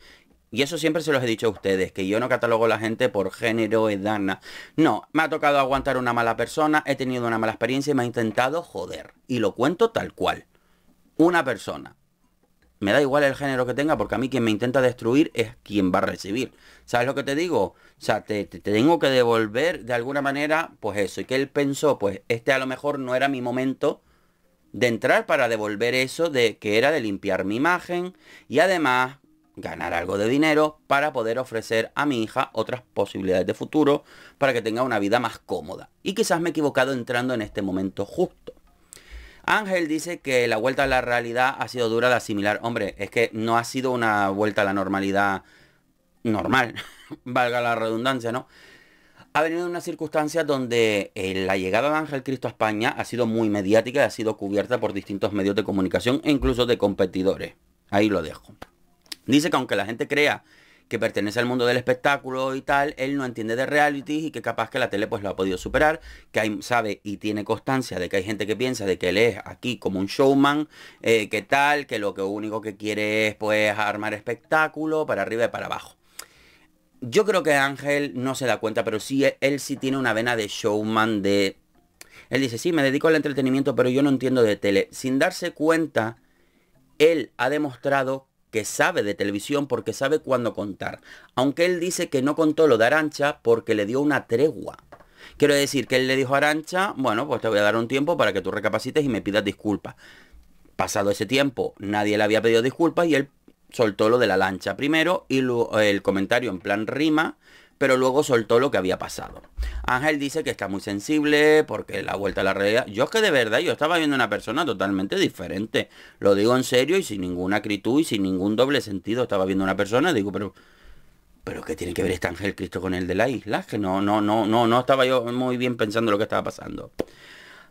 Y eso siempre se los he dicho a ustedes, que yo no catalogo a la gente por género, edad, No, me ha tocado aguantar una mala persona, he tenido una mala experiencia y me ha intentado joder. Y lo cuento tal cual. Una persona. Me da igual el género que tenga, porque a mí quien me intenta destruir es quien va a recibir. ¿Sabes lo que te digo? O sea, te, tengo que devolver de alguna manera, pues eso. Y que él pensó, pues este a lo mejor no era mi momento de entrar para devolver eso de que era de limpiar mi imagen y además ganar algo de dinero para poder ofrecer a mi hija otras posibilidades de futuro para que tenga una vida más cómoda. Y quizás me he equivocado entrando en este momento justo. Ángel dice que la vuelta a la realidad ha sido dura de asimilar. Hombre, es que no ha sido una vuelta a la normalidad normal, valga la redundancia, ¿no? Ha venido una circunstancia donde eh, la llegada de Ángel Cristo a España ha sido muy mediática y ha sido cubierta por distintos medios de comunicación e incluso de competidores. Ahí lo dejo. Dice que aunque la gente crea que pertenece al mundo del espectáculo y tal, él no entiende de reality y que capaz que la tele pues lo ha podido superar, que sabe y tiene constancia de que hay gente que piensa de que él es aquí como un showman, eh, que tal, que lo que único que quiere es pues armar espectáculo para arriba y para abajo. Yo creo que Ángel no se da cuenta, pero sí, él sí tiene una vena de showman de... Él dice, sí, me dedico al entretenimiento, pero yo no entiendo de tele. Sin darse cuenta, él ha demostrado que sabe de televisión porque sabe cuándo contar. Aunque él dice que no contó lo de Arancha porque le dio una tregua. Quiero decir que él le dijo a Arancha, bueno, pues te voy a dar un tiempo para que tú recapacites y me pidas disculpas. Pasado ese tiempo, nadie le había pedido disculpas y él soltó lo de la lancha primero y el comentario en plan rima pero luego soltó lo que había pasado. Ángel dice que está muy sensible porque la vuelta a la realidad. Yo es que de verdad yo estaba viendo una persona totalmente diferente. Lo digo en serio y sin ninguna acritud y sin ningún doble sentido. Estaba viendo una persona digo, pero pero ¿qué tiene que ver este ángel Cristo con el de la isla? Que no, no, no, no, no estaba yo muy bien pensando lo que estaba pasando.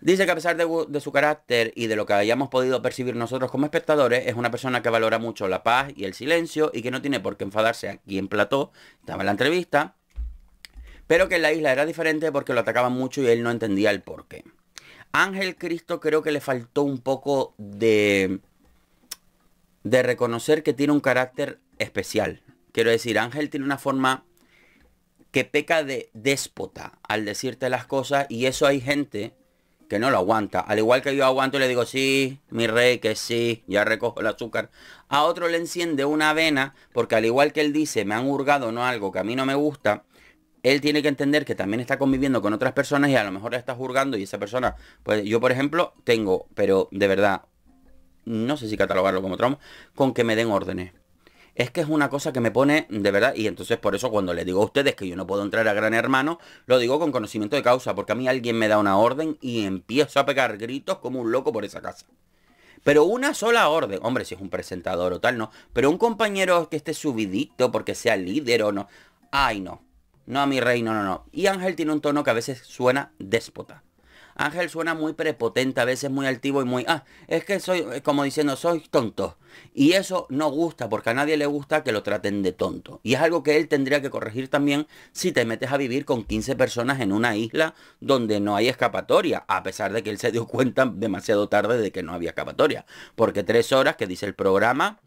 Dice que a pesar de, su carácter y de lo que hayamos podido percibir nosotros como espectadores, es una persona que valora mucho la paz y el silencio y que no tiene por qué enfadarse aquí en plató, estaba en la entrevista, pero que en la isla era diferente porque lo atacaban mucho y él no entendía el porqué. Ángel Cristo creo que le faltó un poco de de reconocer que tiene un carácter especial. Quiero decir, Ángel tiene una forma que peca de déspota al decirte las cosas y eso hay gente que no lo aguanta. Al igual que yo aguanto y le digo, sí, mi rey, que sí, ya recojo el azúcar. A otro le enciende una vena porque al igual que él dice, me han hurgado no algo que a mí no me gusta, él tiene que entender que también está conviviendo con otras personas y a lo mejor está juzgando y esa persona, pues yo por ejemplo tengo, pero de verdad, no sé si catalogarlo como trauma, con que me den órdenes. Es que es una cosa que me pone de verdad, y entonces por eso cuando les digo a ustedes que yo no puedo entrar a Gran Hermano, lo digo con conocimiento de causa, porque a mí alguien me da una orden y empiezo a pegar gritos como un loco por esa casa. Pero una sola orden, hombre, si es un presentador o tal, no, pero un compañero que esté subidito porque sea líder o no, ay no, no a mi reino, no, no. Y Ángel tiene un tono que a veces suena déspota. Ángel suena muy prepotente, a veces muy altivo y muy, ah, es que soy, eh, como diciendo, soy tonto. Y eso no gusta, porque a nadie le gusta que lo traten de tonto. Y es algo que él tendría que corregir también si te metes a vivir con 15 personas en una isla donde no hay escapatoria, a pesar de que él se dio cuenta demasiado tarde de que no había escapatoria. Porque tres horas que dice el programa,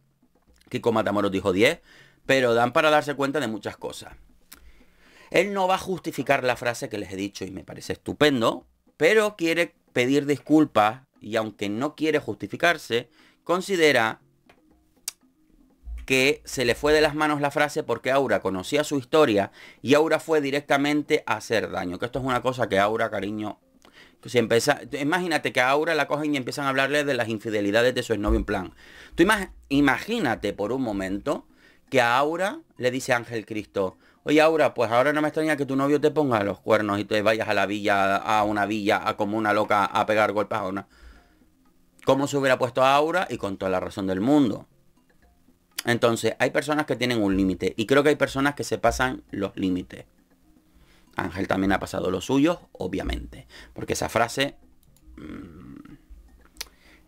kiko Matamoros dijo 10, pero dan para darse cuenta de muchas cosas. Él no va a justificar la frase que les he dicho y me parece estupendo, pero quiere pedir disculpas y aunque no quiere justificarse, considera que se le fue de las manos la frase porque Aura conocía su historia y Aura fue directamente a hacer daño. Que esto es una cosa que Aura, cariño, si empieza, imagínate que a Aura la cogen y empiezan a hablarle de las infidelidades de su exnovio en plan. Tú imagínate por un momento que a Aura le dice Ángel Cristo, Oye, Aura, pues ahora no me extraña que tu novio te ponga los cuernos y te vayas a la villa, a una villa, a como una loca, a pegar golpes a una. ¿Cómo se hubiera puesto a Aura y con toda la razón del mundo. Entonces, hay personas que tienen un límite y creo que hay personas que se pasan los límites. Ángel también ha pasado los suyos, obviamente. Porque esa frase... Mm,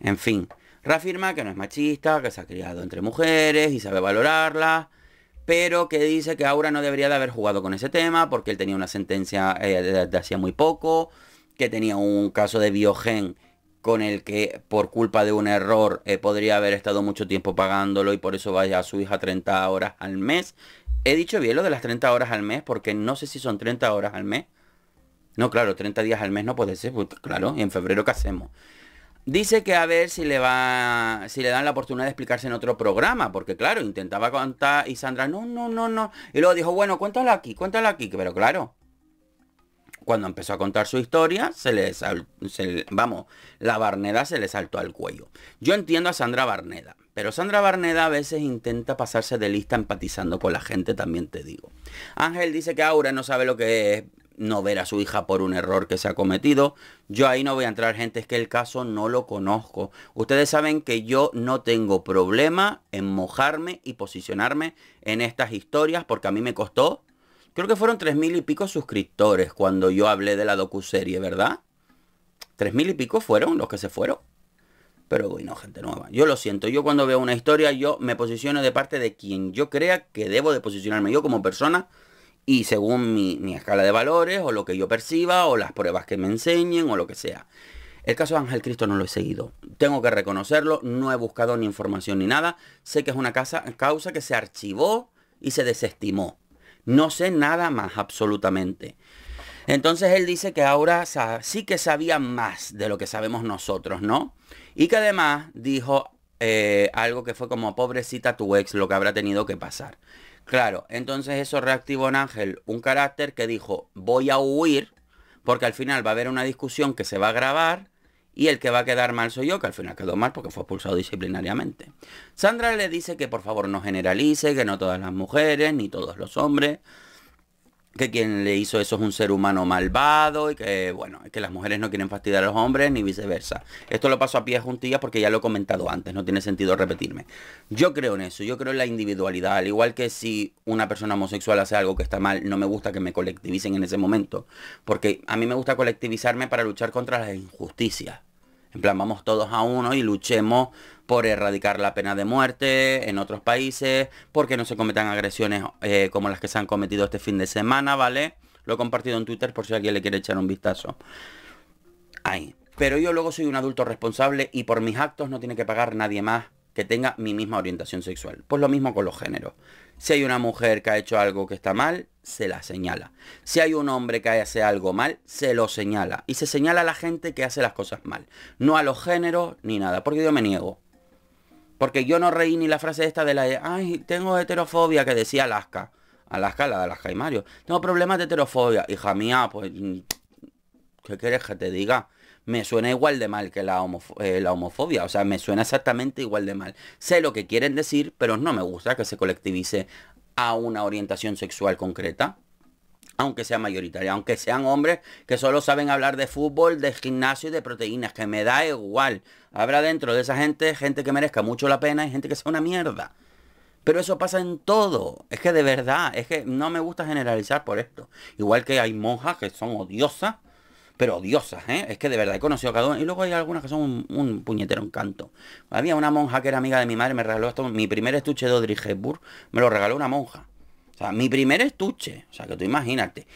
en fin. Reafirma que no es machista, que se ha criado entre mujeres y sabe valorarla pero que dice que Aura no debería de haber jugado con ese tema porque él tenía una sentencia eh, de, hacía muy poco, que tenía un caso de biogen con el que por culpa de un error eh, podría haber estado mucho tiempo pagándolo y por eso vaya a su hija 30 horas al mes. He dicho bien lo de las 30 horas al mes porque no sé si son 30 horas al mes. No, claro, 30 días al mes no puede ser. Pues, claro, ¿y en febrero qué hacemos? Dice que a ver si le va si le dan la oportunidad de explicarse en otro programa, porque claro, intentaba contar y Sandra, no, no, no, no. Y luego dijo, bueno, cuéntala aquí, cuéntala aquí, pero claro. Cuando empezó a contar su historia, se le, vamos, la Barneda se le saltó al cuello. Yo entiendo a Sandra Barneda, pero Sandra Barneda a veces intenta pasarse de lista empatizando con la gente, también te digo. Ángel dice que Aura no sabe lo que es no ver a su hija por un error que se ha cometido. Yo ahí no voy a entrar, gente, es que el caso no lo conozco. Ustedes saben que yo no tengo problema en mojarme y posicionarme en estas historias porque a mí me costó, creo que fueron tres mil y pico suscriptores cuando yo hablé de la docuserie, ¿verdad? Tres mil y pico fueron los que se fueron. Pero bueno, gente nueva. Yo lo siento. Yo cuando veo una historia, yo me posiciono de parte de quien yo crea que debo de posicionarme yo como persona y según mi, mi, escala de valores o lo que yo perciba o las pruebas que me enseñen o lo que sea. El caso de Ángel Cristo no lo he seguido. Tengo que reconocerlo, no he buscado ni información ni nada. Sé que es una casa, causa que se archivó y se desestimó. No sé nada más absolutamente. Entonces él dice que ahora sí que sabía más de lo que sabemos nosotros, ¿no? Y que además dijo eh, algo que fue como pobrecita tu ex lo que habrá tenido que pasar. Claro, entonces eso reactivó en Ángel un carácter que dijo, voy a huir, porque al final va a haber una discusión que se va a grabar y el que va a quedar mal soy yo, que al final quedó mal porque fue expulsado disciplinariamente. Sandra le dice que por favor no generalice, que no todas las mujeres, ni todos los hombres, que quien le hizo eso es un ser humano malvado y que, bueno, que las mujeres no quieren fastidiar a los hombres ni viceversa. Esto lo paso a pie juntillas porque ya lo he comentado antes, no tiene sentido repetirme. Yo creo en eso, yo creo en la individualidad, al igual que si una persona homosexual hace algo que está mal, no me gusta que me colectivicen en ese momento, porque a mí me gusta colectivizarme para luchar contra las injusticias. En plan, vamos todos a uno y luchemos por erradicar la pena de muerte en otros países, porque no se cometan agresiones eh, como las que se han cometido este fin de semana, ¿vale? Lo he compartido en Twitter por si alguien le quiere echar un vistazo. Ahí. Pero yo luego soy un adulto responsable y por mis actos no tiene que pagar nadie más que tenga mi misma orientación sexual. Pues lo mismo con los géneros. Si hay una mujer que ha hecho algo que está mal, se la señala. Si hay un hombre que hace algo mal, se lo señala. Y se señala a la gente que hace las cosas mal. No a los géneros ni nada, porque yo me niego. Porque yo no reí ni la frase esta de la ay, tengo heterofobia que decía Alaska. Alaska, la de Alaska y Mario. Tengo problemas de heterofobia. Hija mía, pues, mm, ¿qué quieres que te diga? me suena igual de mal que eh, la, homofobia. O sea, me suena exactamente igual de mal. Sé lo que quieren decir, pero no me gusta que se colectivice a una orientación sexual concreta aunque sea mayoritaria, aunque sean hombres que solo saben hablar de fútbol, de gimnasio y de proteínas, que me da igual. Habrá dentro de esa gente gente que merezca mucho la pena y gente que sea una mierda. Pero eso pasa en todo. Es que de verdad, es que no me gusta generalizar por esto. Igual que hay monjas que son odiosas pero odiosas, ¿eh? Es que de verdad he conocido a cada una. Y luego hay algunas que son un, puñetero encanto. Había una monja que era amiga de mi madre, me regaló esto, mi primer estuche de Audrey Hepburn, me lo regaló una monja. O sea, mi primer estuche. O sea, que tú imagínate.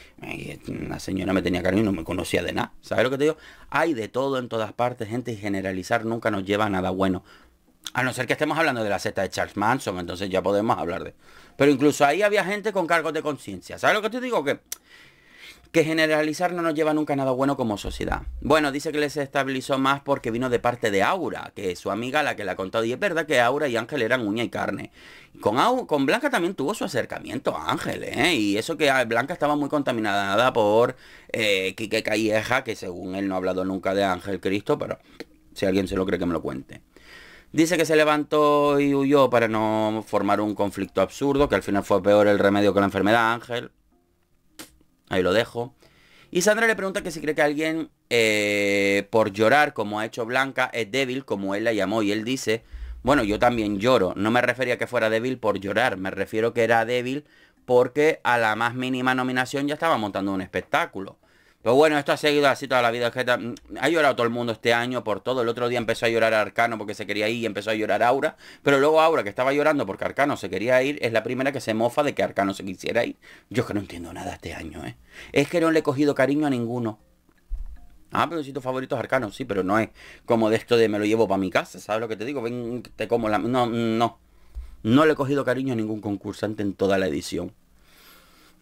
Una señora me tenía cariño y no me conocía de nada. ¿Sabes lo que te digo? Hay de todo en todas partes, gente, y generalizar nunca nos lleva a nada bueno. A no ser que estemos hablando de la seta de Charles Manson, entonces ya podemos hablar de. Pero incluso ahí había gente con cargos de conciencia. ¿Sabes lo que te digo? Que que generalizar no nos lleva nunca a nada bueno como sociedad. Bueno, dice que les estabilizó más porque vino de parte de Aura, que es su amiga la que le ha contado. Y es verdad que Aura y Ángel eran uña y carne. Con, con Blanca también tuvo su acercamiento a Ángel, ¿eh? Y eso que ah, Blanca estaba muy contaminada por eh, Quique Calleja, que según él no ha hablado nunca de Ángel Cristo, pero si alguien se lo cree que me lo cuente. Dice que se levantó y huyó para no formar un conflicto absurdo, que al final fue peor el remedio que la enfermedad, Ángel. Ahí lo dejo. Y Sandra le pregunta que si cree que alguien eh, por llorar, como ha hecho Blanca, es débil, como él la llamó. Y él dice, bueno, yo también lloro. No me refería a que fuera débil por llorar. Me refiero que era débil porque a la más mínima nominación ya estaba montando un espectáculo. Pero bueno, esto ha seguido así toda la vida. Mm, ha llorado todo el mundo este año por todo. El otro día empezó a llorar Arcano porque se quería ir y empezó a llorar Aura. Pero luego Aura, que estaba llorando porque Arcano se quería ir, es la primera que se mofa de que Arcano se quisiera ir. Yo es que no entiendo nada este año, ¿eh? Es que no le he cogido cariño a ninguno. Ah, pero si tu favorito es Arcano, sí, pero no es como de esto de me lo llevo para mi casa, ¿sabes lo que te digo? Ven, te como la... No, no. No le he cogido cariño a ningún concursante en toda la edición.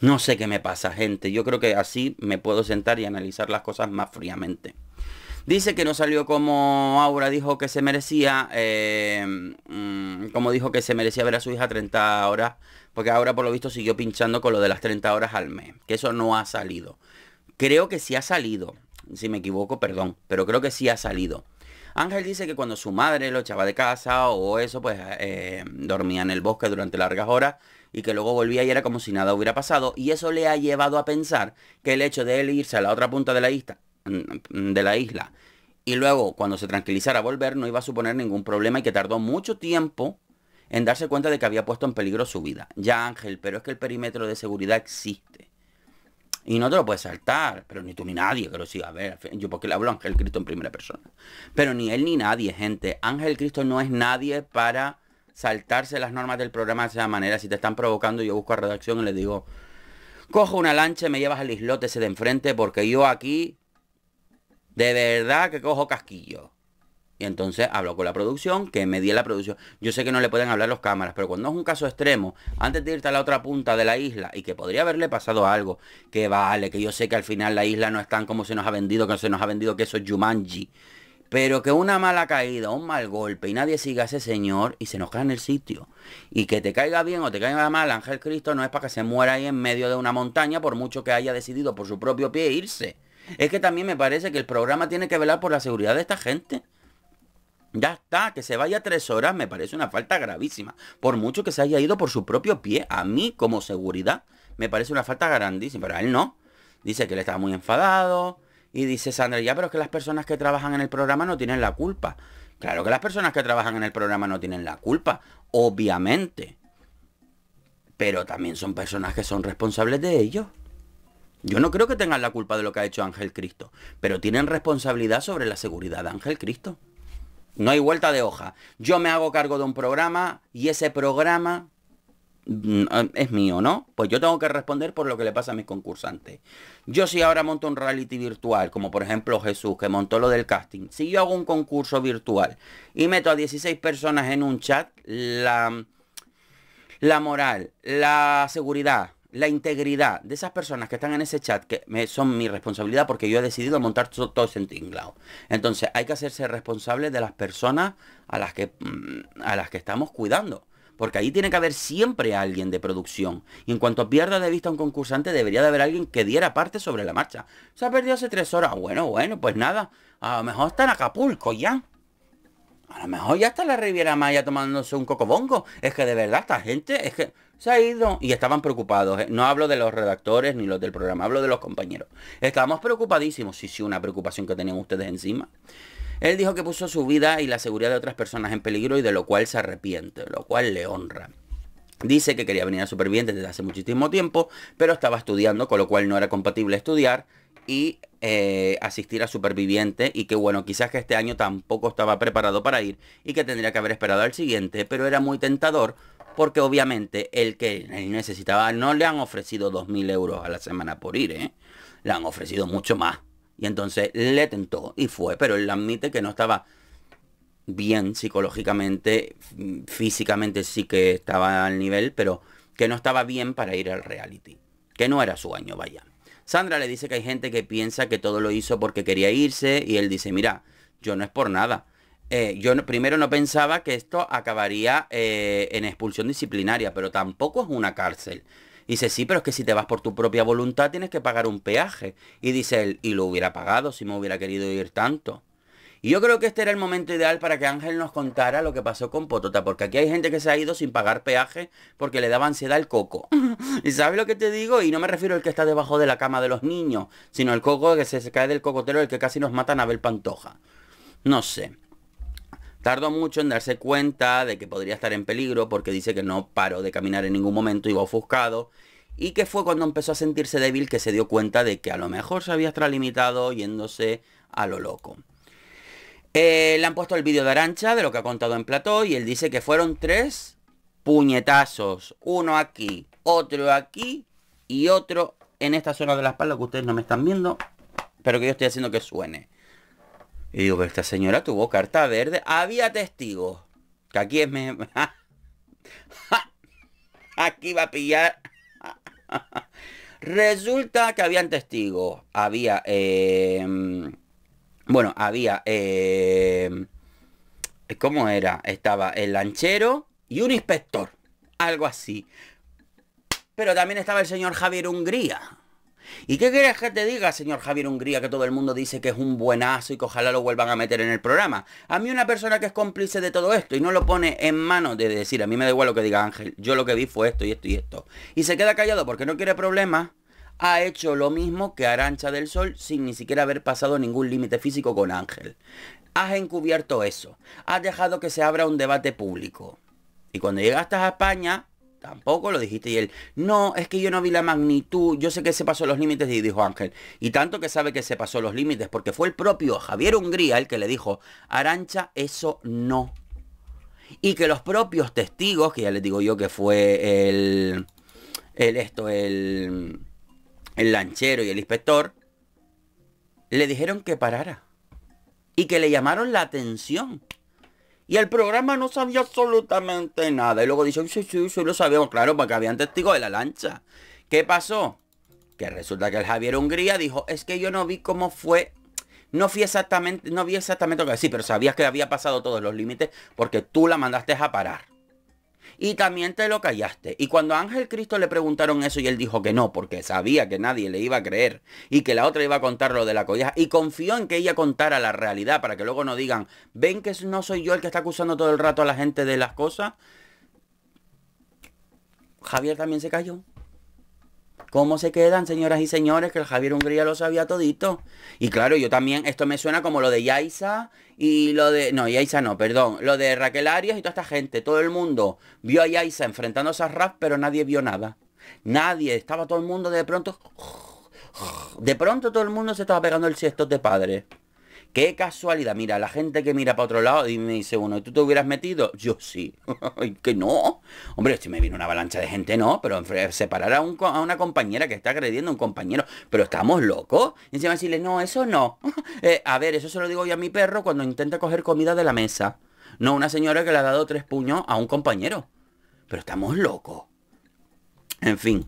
No sé qué me pasa, gente. Yo creo que así me puedo sentar y analizar las cosas más fríamente. Dice que no salió como Aura dijo que se merecía, eh, mm, como dijo que se merecía ver a su hija 30 horas, porque ahora por lo visto siguió pinchando con lo de las 30 horas al mes, que eso no ha salido. Creo que sí ha salido, si me equivoco, perdón, pero creo que sí ha salido. Ángel dice que cuando su madre lo echaba de casa o eso, pues eh, dormía en el bosque durante largas horas y que luego volvía y era como si nada hubiera pasado. Y eso le ha llevado a pensar que el hecho de él irse a la otra punta de la isla, mm, de la isla y luego cuando se tranquilizara volver no iba a suponer ningún problema y que tardó mucho tiempo en darse cuenta de que había puesto en peligro su vida. Ya Ángel, pero es que el perímetro de seguridad existe. Y no te lo puedes saltar, pero ni tú ni nadie, pero sí, a ver, yo porque le hablo a Ángel Cristo en primera persona. Pero ni él ni nadie, gente. Ángel Cristo no es nadie para saltarse las normas del programa de esa manera. Si te están provocando, yo busco a redacción y le digo, cojo una lancha y me llevas al islote ese de enfrente porque yo aquí de verdad que cojo casquillo. Y entonces hablo con la producción, que me di la producción. Yo sé que no le pueden hablar los cámaras, pero cuando es un caso extremo, antes de irte a la otra punta de la isla y que podría haberle pasado algo, que vale, que yo sé que al final la isla no es tan como se nos ha vendido, que se nos ha vendido que eso es Jumanji. Pero que una mala caída, un mal golpe y nadie siga a ese señor y se nos cae en el sitio. Y que te caiga bien o te caiga mal Ángel Cristo no es para que se muera ahí en medio de una montaña por mucho que haya decidido por su propio pie irse. Es que también me parece que el programa tiene que velar por la seguridad de esta gente. Ya está, que se vaya tres horas me parece una falta gravísima. Por mucho que se haya ido por su propio pie, a mí como seguridad me parece una falta grandísima, pero a él no. Dice que él estaba muy enfadado, y dice Sandra, ya, pero es que las personas que trabajan en el programa no tienen la culpa. Claro que las personas que trabajan en el programa no tienen la culpa, obviamente. Pero también son personas que son responsables de ellos. Yo no creo que tengan la culpa de lo que ha hecho Ángel Cristo, pero tienen responsabilidad sobre la seguridad de Ángel Cristo. No hay vuelta de hoja. Yo me hago cargo de un programa y ese programa Mm, ah, es mío, ¿no? Pues yo tengo que responder por lo que le pasa a mis concursantes. Yo si ahora monto un reality virtual, como por ejemplo Jesús, que montó lo del casting, si yo hago un concurso virtual y meto a 16 personas en un chat, la, la moral, la seguridad, la integridad de esas personas que están en ese chat, que me, son mi responsabilidad porque yo he decidido montar todo, todo ese tinglado. Entonces hay que hacerse responsable de las personas a las que, mm, a las que estamos cuidando. Porque ahí tiene que haber siempre alguien de producción. Y en cuanto pierda de vista a un concursante, debería de haber alguien que diera parte sobre la marcha. Se ha perdido hace tres horas. Bueno, bueno, pues nada. A lo mejor está en Acapulco ya. A lo mejor ya está en la Riviera Maya tomándose un cocobongo. Es que de verdad esta gente es que se ha ido y estaban preocupados. ¿eh? No hablo de los redactores ni los del programa, hablo de los compañeros. Estábamos preocupadísimos. Sí, sí, una preocupación que tenían ustedes encima. Él dijo que puso su vida y la seguridad de otras personas en peligro y de lo cual se arrepiente, lo cual le honra. Dice que quería venir a Superviviente desde hace muchísimo tiempo, pero estaba estudiando, con lo cual no era compatible estudiar y eh, asistir a Superviviente y que bueno, quizás que este año tampoco estaba preparado para ir y que tendría que haber esperado al siguiente, pero era muy tentador porque obviamente el que necesitaba no le han ofrecido 2.000 euros a la semana por ir, ¿eh? le han ofrecido mucho más. Y entonces le tentó y fue, pero él admite que no estaba bien psicológicamente, físicamente sí que estaba al nivel, pero que no estaba bien para ir al reality. Que no era su año, vaya. Sandra le dice que hay gente que piensa que todo lo hizo porque quería irse y él dice, mira, yo no es por nada. Eh, yo primero no pensaba que esto acabaría eh, en expulsión disciplinaria, pero tampoco es una cárcel dice, sí, pero es que si te vas por tu propia voluntad tienes que pagar un peaje. Y dice él, y lo hubiera pagado si me hubiera querido ir tanto. Y yo creo que este era el momento ideal para que Ángel nos contara lo que pasó con Potota, porque aquí hay gente que se ha ido sin pagar peaje porque le daba ansiedad al coco. ¿Y sabes lo que te digo? Y no me refiero al que está debajo de la cama de los niños, sino el coco que se cae del cocotero, el que casi nos mata a Nabel Pantoja. No sé. Tardó mucho en darse cuenta de que podría estar en peligro porque dice que no paró de caminar en ningún momento, iba ofuscado. Y que fue cuando empezó a sentirse débil que se dio cuenta de que a lo mejor se había extralimitado yéndose a lo loco. Eh, le han puesto el vídeo de Arancha de lo que ha contado en plató y él dice que fueron tres puñetazos. Uno aquí, otro aquí y otro en esta zona de la espalda que ustedes no me están viendo, pero que yo estoy haciendo que suene. Y digo, pero esta señora tuvo carta verde. Había testigos. Que aquí es... Me... aquí va a pillar. Resulta que habían testigos. Había... Em, bueno, había... Em, ¿Cómo era? Estaba el lanchero y un inspector. Algo así. Pero también estaba el señor Javier Hungría. ¿Y qué quieres que te diga, señor Javier Hungría, que todo el mundo dice que es un buenazo y que ojalá lo vuelvan a meter en el programa? A mí una persona que es cómplice de todo esto y no lo pone en manos de decir, a mí me da igual lo que diga Ángel, yo lo que vi fue esto y esto y esto, y se queda callado porque no quiere problemas, ha hecho lo mismo que Arancha del Sol sin ni siquiera haber pasado ningún límite físico con Ángel. Has encubierto eso, has dejado que se abra un debate público. Y cuando llegas a España, tampoco lo dijiste. Y él, no, es que yo no vi la magnitud, yo sé que se pasó los límites, y dijo Ángel. Y tanto que sabe que se pasó los límites, porque fue el propio Javier Hungría el que le dijo, Arancha, eso no. Y que los propios testigos, que ya les digo yo que fue el, el esto, el, el lanchero y el inspector, le dijeron que parara. Y que le llamaron la atención. Y el programa no sabía absolutamente nada. Y luego dice, sí, sí, sí, lo sabíamos, claro, porque habían testigos de la lancha. ¿Qué pasó? Que resulta que el Javier Hungría dijo, es que yo no vi cómo fue. No fui exactamente, no vi exactamente lo que sí, pero sabías que había pasado todos los límites porque tú la mandaste a parar y también te lo callaste. Y cuando a Ángel Cristo le preguntaron eso y él dijo que no, porque sabía que nadie le iba a creer y que la otra iba a contar lo de la coya y confió en que ella contara la realidad para que luego no digan, ven que no soy yo el que está acusando todo el rato a la gente de las cosas. Javier también se cayó. ¿Cómo se quedan, señoras y señores? Que el Javier Hungría lo sabía todito. Y claro, yo también, esto me suena como lo de Yaisa y lo de... No, Yaisa no, perdón. Lo de Raquel Arias y toda esta gente. Todo el mundo vio a Yaisa enfrentándose a Raf, pero nadie vio nada. Nadie. Estaba todo el mundo de pronto... De pronto todo el mundo se estaba pegando el siesto de padre. Qué casualidad. Mira, la gente que mira para otro lado y me dice uno, ¿tú te hubieras metido? Yo sí. que no. Hombre, si me viene una avalancha de gente, no. Pero separar a, una compañera que está agrediendo a un compañero. Pero estamos locos. Y encima decirle, no, eso no. Eh, a ver, eso se lo digo yo a mi perro cuando intenta coger comida de la mesa. No una señora que le ha dado tres puños a un compañero. Pero estamos locos. En fin.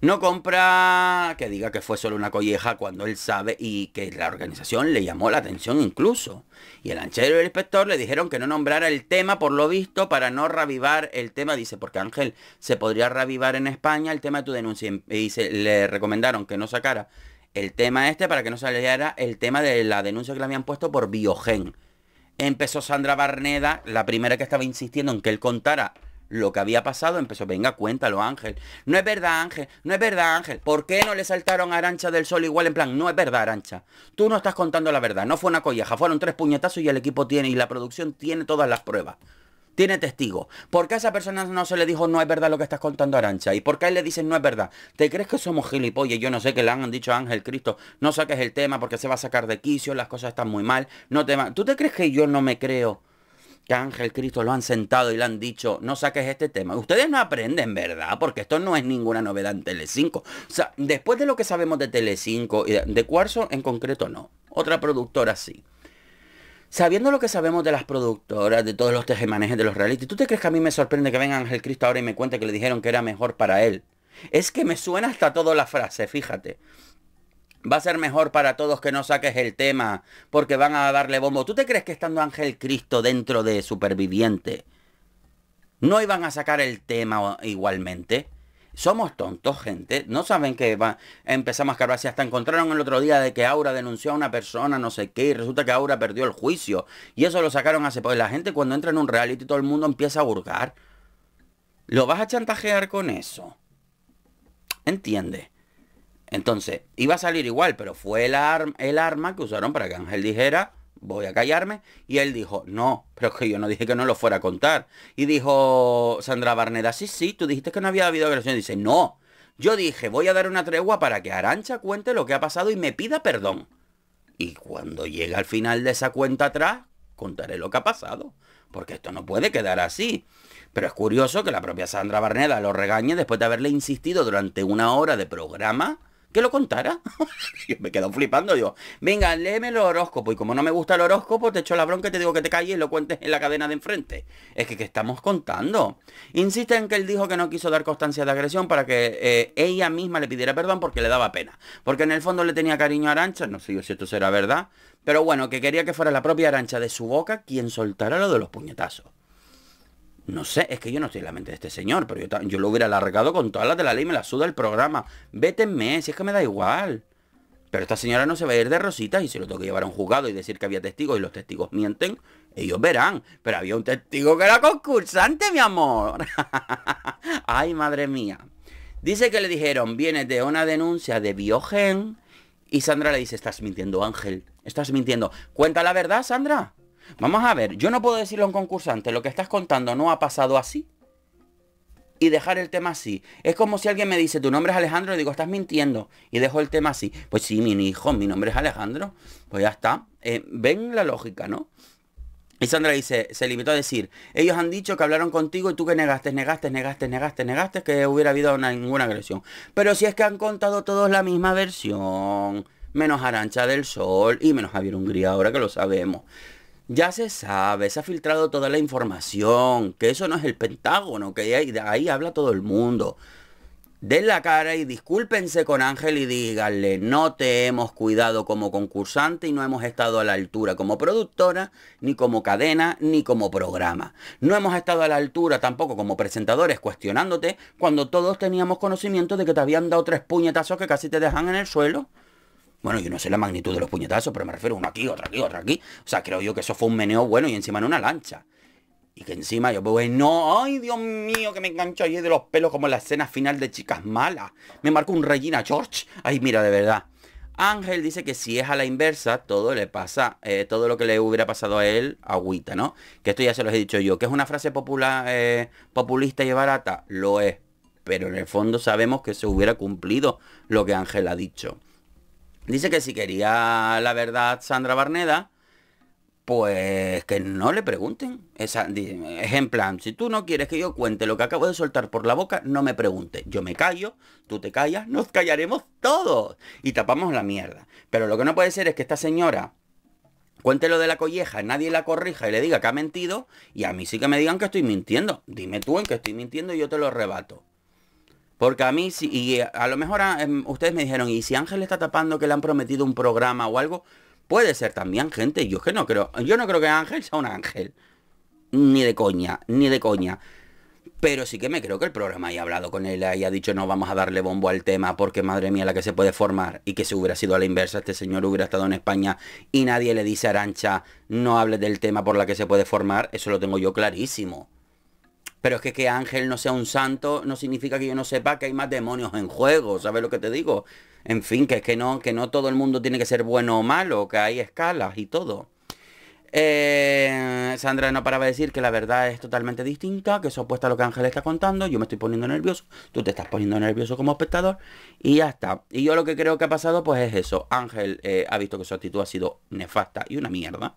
No compra que diga que fue solo una colleja cuando él sabe y que la organización le llamó la atención incluso. Y el anchero y el inspector le dijeron que no nombrara el tema por lo visto para no ravivar el tema. Dice, porque Ángel, se podría ravivar en España el tema de tu denuncia. Y le recomendaron que no sacara el tema este para que no saliera el tema de la denuncia que le habían puesto por Biogen. Empezó Sandra Barneda, la primera que estaba insistiendo en que él contara lo que había pasado, empezó, venga, cuéntalo, Ángel. No es verdad, Ángel, no es verdad, Ángel. ¿Por qué no le saltaron a Arancha del Sol igual en plan? No es verdad, Arancha. Tú no estás contando la verdad. No fue una colleja, fueron tres puñetazos y el equipo tiene, y la producción tiene todas las pruebas. Tiene testigos. ¿Por qué a esa persona no se le dijo no es verdad lo que estás contando Arancha? ¿Y por qué a él le dicen no es verdad? ¿Te crees que somos gilipollas? Yo no sé qué le han dicho a Ángel Cristo, no saques el tema porque se va a sacar de quicio, las cosas están muy mal. No te ¿Tú te crees que yo no me creo? que Ángel Cristo lo han sentado y le han dicho, no saques este tema. Ustedes no aprenden, ¿verdad? Porque esto no es ninguna novedad en 5 O sea, después de lo que sabemos de tele 5 y de, Cuarzo en concreto no. Otra productora sí. Sabiendo lo que sabemos de las productoras, de todos los tejemanejes de los reality, ¿tú te crees que a mí me sorprende que venga Ángel Cristo ahora y me cuente que le dijeron que era mejor para él? Es que me suena hasta toda la frase, fíjate. Va a ser mejor para todos que no saques el tema, porque van a darle bombo. ¿Tú te crees que estando Ángel Cristo dentro de Superviviente, no iban a sacar el tema igualmente? Somos tontos, gente. No saben que va... empezamos a escarbarse. hasta encontraron el otro día de que Aura denunció a una persona, no sé qué, y resulta que Aura perdió el juicio. Y eso lo sacaron hace poco. La gente cuando entra en un reality todo el mundo empieza a hurgar. ¿Lo vas a chantajear con eso? ¿Entiendes? Entonces, iba a salir igual, pero fue el, el arma que usaron para que Ángel dijera, voy a callarme. Y él dijo, no, pero es que yo no dije que no lo fuera a contar. Y dijo Sandra Barneda, sí, sí, tú dijiste que no había habido agresión. dice, no, yo dije, voy a dar una tregua para que Arancha cuente lo que ha pasado y me pida perdón. Y cuando llegue al final de esa cuenta atrás, contaré lo que ha pasado. Porque esto no puede quedar así. Pero es curioso que la propia Sandra Barneda lo regañe después de haberle insistido durante una hora de programa que lo contara. yo me quedo flipando, yo. Venga, léeme el horóscopo. Y como no me gusta el horóscopo, te echo la bronca y te digo que te calles y lo cuentes en la cadena de enfrente. Es que, ¿qué estamos contando? Insiste en que él dijo que no quiso dar constancia de agresión para que eh, ella misma le pidiera perdón porque le daba pena. Porque en el fondo le tenía cariño a Arancha. No sé yo si esto será verdad. Pero bueno, que quería que fuera la propia Arancha de su boca quien soltara lo de los puñetazos. No sé, es que yo no estoy en la mente de este señor, pero yo, lo hubiera alargado con todas las de la ley, me la suda el programa. Vétenme, si es que me da igual. Pero esta señora no se va a ir de rositas y si lo tengo que llevar a un juzgado y decir que había testigos y los testigos mienten, ellos verán. Pero había un testigo que era concursante, mi amor. Ay, madre mía. Dice que le dijeron, viene de una denuncia de Biogen. Y Sandra le dice, estás mintiendo, Ángel. Estás mintiendo. Cuenta la verdad, Sandra. Vamos a ver, yo no puedo decirle a un concursante, lo que estás contando no ha pasado así. Y dejar el tema así. Es como si alguien me dice, tu nombre es Alejandro, y digo, estás mintiendo. Y dejo el tema así. Pues sí, mi hijo, mi nombre es Alejandro. Pues ya está. Eh, ven la lógica, ¿no? Y Sandra dice, se limitó a decir, ellos han dicho que hablaron contigo y tú que negaste, negaste, negaste, negaste, negaste, que hubiera habido ninguna agresión. Pero si es que han contado todos la misma versión, menos Arancha del Sol y menos Javier Hungría, ahora que lo sabemos. Ya se sabe, se ha filtrado toda la información, que eso no es el Pentágono, que ahí, ahí habla todo el mundo. Den la cara y discúlpense con Ángel y díganle, no te hemos cuidado como concursante y no hemos estado a la altura como productora, ni como cadena, ni como programa. No hemos estado a la altura tampoco como presentadores cuestionándote cuando todos teníamos conocimiento de que te habían dado tres puñetazos que casi te dejan en el suelo. Bueno, yo no sé la magnitud de los puñetazos, pero me refiero a uno aquí, otro aquí, otro aquí. O sea, creo yo que eso fue un meneo bueno y encima en una lancha. Y que encima yo, pues no, ay Dios mío, que me engancho ahí de los pelos como la escena final de Chicas Malas. Me marcó un Regina George. Ay, mira, de verdad. Ángel dice que si es a la inversa, todo le pasa, eh, todo lo que le hubiera pasado a él, agüita, ¿no? Que esto ya se los he dicho yo, que es una frase popular, eh, populista y barata, lo es. Pero en el fondo sabemos que se hubiera cumplido lo que Ángel ha dicho. Dice que si quería la verdad Sandra Barneda, pues que no le pregunten. es en plan, si tú no quieres que yo cuente lo que acabo de soltar por la boca, no me pregunte Yo me callo, tú te callas, nos callaremos todos y tapamos la mierda. Pero lo que no puede ser es que esta señora cuente lo de la colleja, nadie la corrija y le diga que ha mentido y a mí sí que me digan que estoy mintiendo. Dime tú en que estoy mintiendo y yo te lo arrebato. Porque a mí, y eh, a lo mejor ah, em, ustedes me dijeron, ¿y si Ángel está tapando que le han prometido un programa o algo? Puede ser también, gente. Yo es que no creo. Yo no creo que Ángel sea un ángel. Ni de coña, ni de coña. Pero sí que me creo que el programa haya hablado con él, ha dicho no vamos a darle bombo al tema porque madre mía la que se puede formar y que si hubiera sido a la inversa, este señor hubiera estado en España y nadie le dice a Arancha no hable del tema por la que se puede formar, eso lo tengo yo clarísimo. Pero es que que Ángel no sea un santo no significa que yo no sepa que hay más demonios en juego, ¿sabes lo que te digo? En fin, que es que no, que no todo el mundo tiene que ser bueno o malo, que hay escalas y todo. Eh, Sandra no paraba de decir que la verdad es totalmente distinta, que es opuesta a lo que Ángel está contando. Yo me estoy poniendo nervioso, tú te estás poniendo nervioso como espectador y ya está. Y yo lo que creo que ha pasado pues es eso. Ángel eh, ha visto que su actitud ha sido nefasta y una mierda.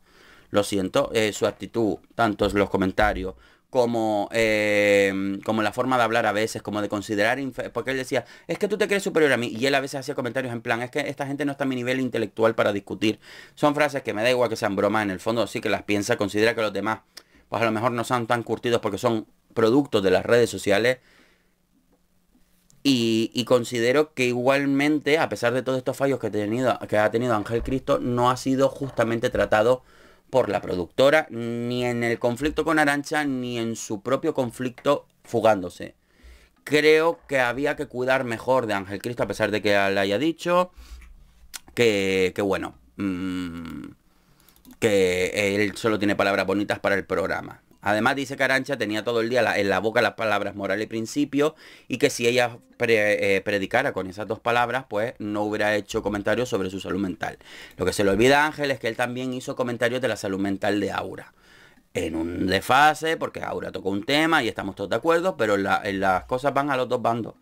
Lo siento, eh, su actitud, tanto los comentarios como, em, como la forma de hablar a veces, como de considerar, porque él decía, es que tú te crees superior a mí, y él a veces hacía comentarios en plan, es que esta gente no está a mi nivel intelectual para discutir. Son frases que me da igual que sean bromas, en el fondo sí que las piensa, considera que los demás, pues a lo mejor no son tan curtidos porque son productos de las redes sociales. Y, considero que igualmente, a pesar de todos estos fallos que, que ha tenido Ángel Cristo, no ha sido justamente tratado por la productora, ni en el conflicto con Arancha, ni en su propio conflicto fugándose. Creo que había que cuidar mejor de Ángel Cristo, a pesar de que le haya dicho que, que bueno, mm, que él solo tiene palabras bonitas para el programa. Además dice que tenía todo el día en la boca las palabras moral y principio y que si ella eh, predicara con esas dos palabras, pues no hubiera hecho comentarios sobre su salud mental. Lo que se le olvida a Ángel es que él también hizo comentarios de la salud mental de Aura. En un desfase, porque Aura tocó un tema y estamos todos de acuerdo, pero eh, las cosas van a los dos bandos.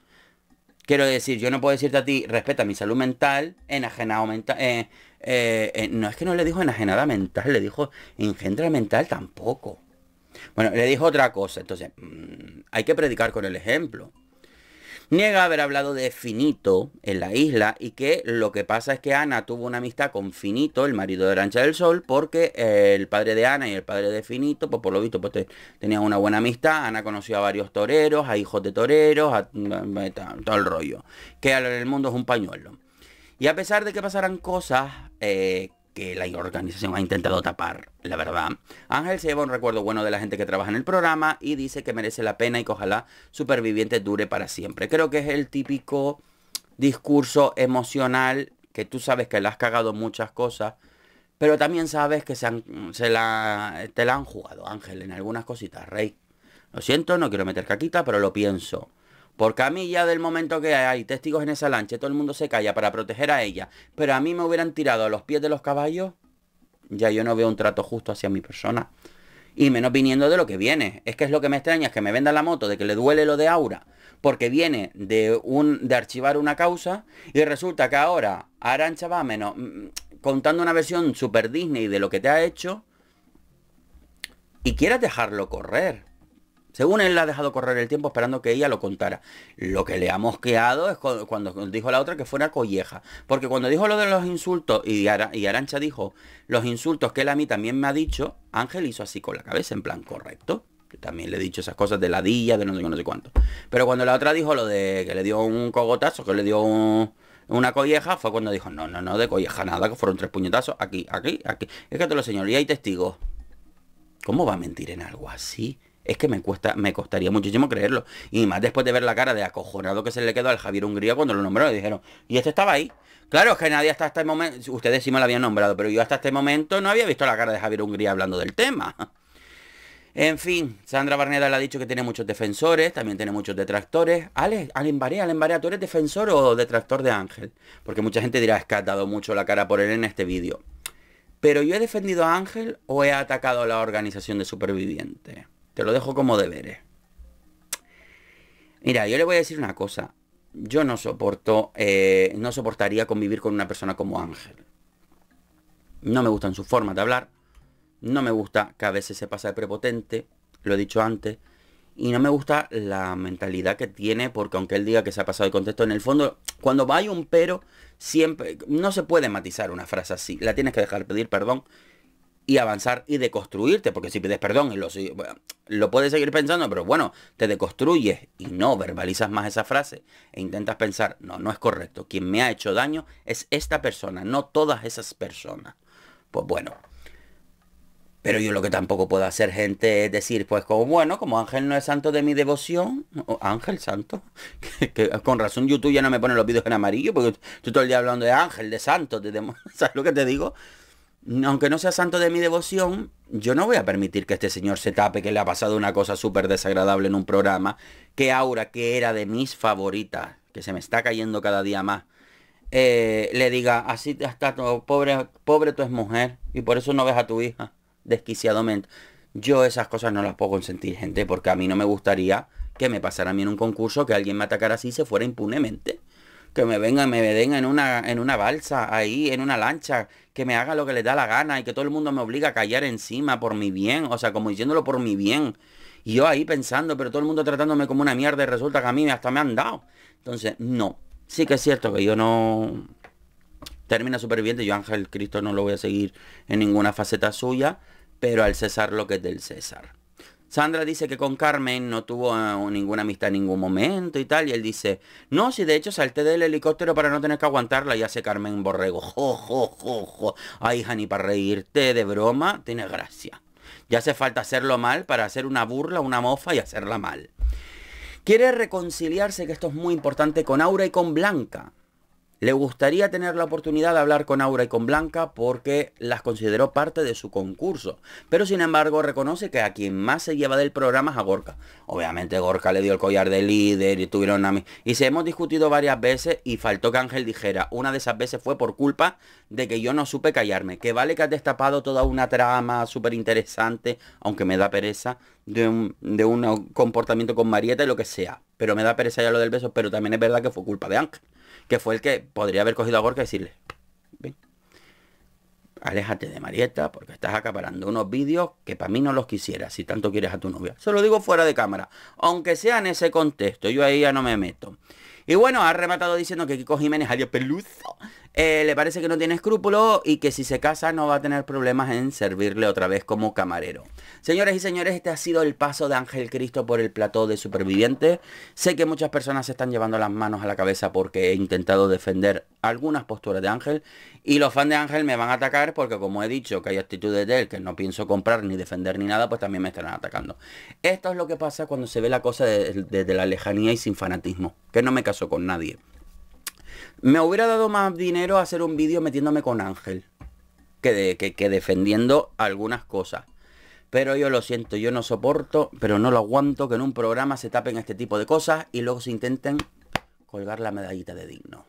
Quiero decir, yo no puedo decirte a ti, respeta mi salud mental, enajenado mental. Eh, no es que no le dijo enajenada mental, le dijo engendra mental tampoco. Bueno, le dijo otra cosa, entonces, mm, hay que predicar con el ejemplo. Niega haber hablado de Finito en la isla y que lo que pasa es que Ana tuvo una amistad con Finito, el marido de Arancha del Sol, porque eh, el padre de Ana y el padre de Finito, pues por lo visto, pues tenían una buena amistad. Ana conoció a varios toreros, a hijos de toreros, a, mm, mm, eh, todo el rollo. Que el mundo es un pañuelo. Y a pesar de que pasaran cosas eh, que la organización ha intentado tapar, la verdad. Ángel se lleva un recuerdo bueno de la gente que trabaja en el programa y dice que merece la pena y que ojalá Superviviente dure para siempre. Creo que es el típico discurso emocional que tú sabes que le has cagado muchas cosas, pero también sabes que se, se la, te la han jugado, Ángel, en algunas cositas, Rey. Lo siento, no quiero meter caquita, pero lo pienso. Porque a mí ya del momento que hay testigos en esa lancha, todo el mundo se calla para proteger a ella, pero a mí me hubieran tirado a los pies de los caballos, ya yo no veo un trato justo hacia mi persona. Y menos viniendo de lo que viene. Es que es lo que me extraña, es que me venda la moto de que le duele lo de Aura, porque viene de, un, de archivar una causa y resulta que ahora Arancha va menos mm, mm, contando una versión super Disney de lo que te ha hecho y quiera dejarlo correr. Según él, la ha dejado correr el tiempo esperando que ella lo contara. Lo que le ha mosqueado es cuando dijo la otra que fue una colleja. Porque cuando dijo lo de los insultos y, Arancha dijo los insultos que él a mí también me ha dicho, Ángel hizo así con la cabeza, en plan, correcto. también le he dicho esas cosas de ladilla, de no sé, cuánto. Pero cuando la otra dijo lo de que le dio un cogotazo, que le dio una colleja, fue cuando dijo, no, no, no, de colleja nada, que fueron tres puñetazos, aquí, aquí, aquí. Es que te lo señor, y hay testigos. ¿Cómo va a mentir en algo así? es que me cuesta, me costaría muchísimo creerlo. Y más después de ver la cara de acojonado que se le quedó al Javier Hungría cuando lo nombró, le dijeron, y este estaba ahí. Claro, es que nadie hasta este momento, ustedes sí me lo habían nombrado, pero yo hasta este momento no había visto la cara de Javier Hungría hablando del tema. En fin, Sandra Barneda le ha dicho que tiene muchos defensores, también tiene muchos detractores. Alex, Alen Barea, Alen Barea, ¿tú eres defensor o detractor de Ángel? Porque mucha gente dirá, es que dado mucho la cara por él en este vídeo. ¿Pero yo he defendido a Ángel o he atacado a la organización de supervivientes? Te lo dejo como deberes. Mira, yo le voy a decir una cosa. Yo no soporto, eh, no soportaría convivir con una persona como Ángel. No me gustan sus formas de hablar. No me gusta que a veces se pasa de prepotente. Lo he dicho antes. Y no me gusta la mentalidad que tiene, porque aunque él diga que se ha pasado de contexto, en el fondo, cuando hay un pero, siempre, no se puede matizar una frase así. La tienes que dejar pedir perdón y avanzar y deconstruirte, porque si pides perdón, lo, lo puedes seguir pensando, pero bueno, te deconstruyes y no verbalizas más esa frase e intentas pensar, no, no es correcto, quien me ha hecho daño es esta persona, no todas esas personas. Pues bueno, pero yo lo que tampoco puedo hacer, gente, es decir, pues como bueno, como Ángel no es santo de mi devoción, o Ángel santo, que, con razón YouTube ya no me pone los vídeos en amarillo, porque estoy todo el día hablando de Ángel, de santo, de ¿sabes lo que te digo? aunque no sea santo de mi devoción, yo no voy a permitir que este señor se tape que le ha pasado una cosa súper desagradable en un programa, que Aura, que era de mis favoritas, que se me está cayendo cada día más, eh, le diga, así está, pobre, pobre tú es mujer, y por eso no ves a tu hija, desquiciadamente. Yo esas cosas no las puedo consentir, gente, porque a mí no me gustaría que me pasara a mí en un concurso que alguien me atacara así y se fuera impunemente que me vengan, me den en una, en una balsa, ahí, en una lancha, que me haga lo que le da la gana y que todo el mundo me obliga a callar encima por mi bien, o sea, como diciéndolo por mi bien. Y yo ahí pensando, pero todo el mundo tratándome como una mierda y resulta que a mí hasta me han dado. Entonces, no. Sí que es cierto que yo no... Termina superviviente, yo Ángel Cristo no lo voy a seguir en ninguna faceta suya, pero al César lo que es del César. Sandra dice que con Carmen no tuvo ah, ninguna amistad en ningún momento y tal. Y él dice, no, si de hecho salté del helicóptero para no tener que aguantarla. Y hace Carmen Borrego, jo, jo, jo, jo. Ay, Jani, para reírte de broma, tiene gracia. Ya hace falta hacerlo mal para hacer una burla, una mofa y hacerla mal. Quiere reconciliarse, que esto es muy importante, con Aura y con Blanca. Le gustaría tener la oportunidad de hablar con Aura y con Blanca porque las consideró parte de su concurso, pero sin embargo reconoce que a quien más se lleva del programa es a Gorka. Obviamente Gorka le dio el collar de líder y tuvieron a mí. Y se hemos discutido varias veces y faltó que Ángel dijera, una de esas veces fue por culpa de que yo no supe callarme, que vale que has destapado toda una trama súper interesante, aunque me da pereza, de un, de un comportamiento con Marieta y lo que sea. Pero me da pereza ya lo del beso, pero también es verdad que fue culpa de Ángel que fue el que podría haber cogido a Gorka y decirle, ven, aléjate de Marieta porque estás acaparando unos vídeos que para mí no los quisiera si tanto quieres a tu novia. Se lo digo fuera de cámara, aunque sea en ese contexto, yo ahí ya no me meto. Y bueno, ha rematado diciendo que Kiko Jiménez, adiós peluzo, eh, le parece que no tiene escrúpulo y que si se casa no va a tener problemas en servirle otra vez como camarero. Señores y señores, este ha sido el paso de Ángel Cristo por el plató de superviviente. Sé que muchas personas se están llevando las manos a la cabeza porque he intentado defender algunas posturas de Ángel y los fans de Ángel me van a atacar porque como he dicho que hay actitudes de él que no pienso comprar ni defender ni nada, pues también me estarán atacando. Esto es lo que pasa cuando se ve la cosa desde la lejanía y sin fanatismo, que no me caso con nadie. Me hubiera dado más dinero hacer un vídeo metiéndome con Ángel que, que defendiendo algunas cosas. Pero yo lo siento, yo no soporto, pero no lo aguanto que en un programa se tapen este tipo de cosas y luego se intenten colgar la medallita de digno.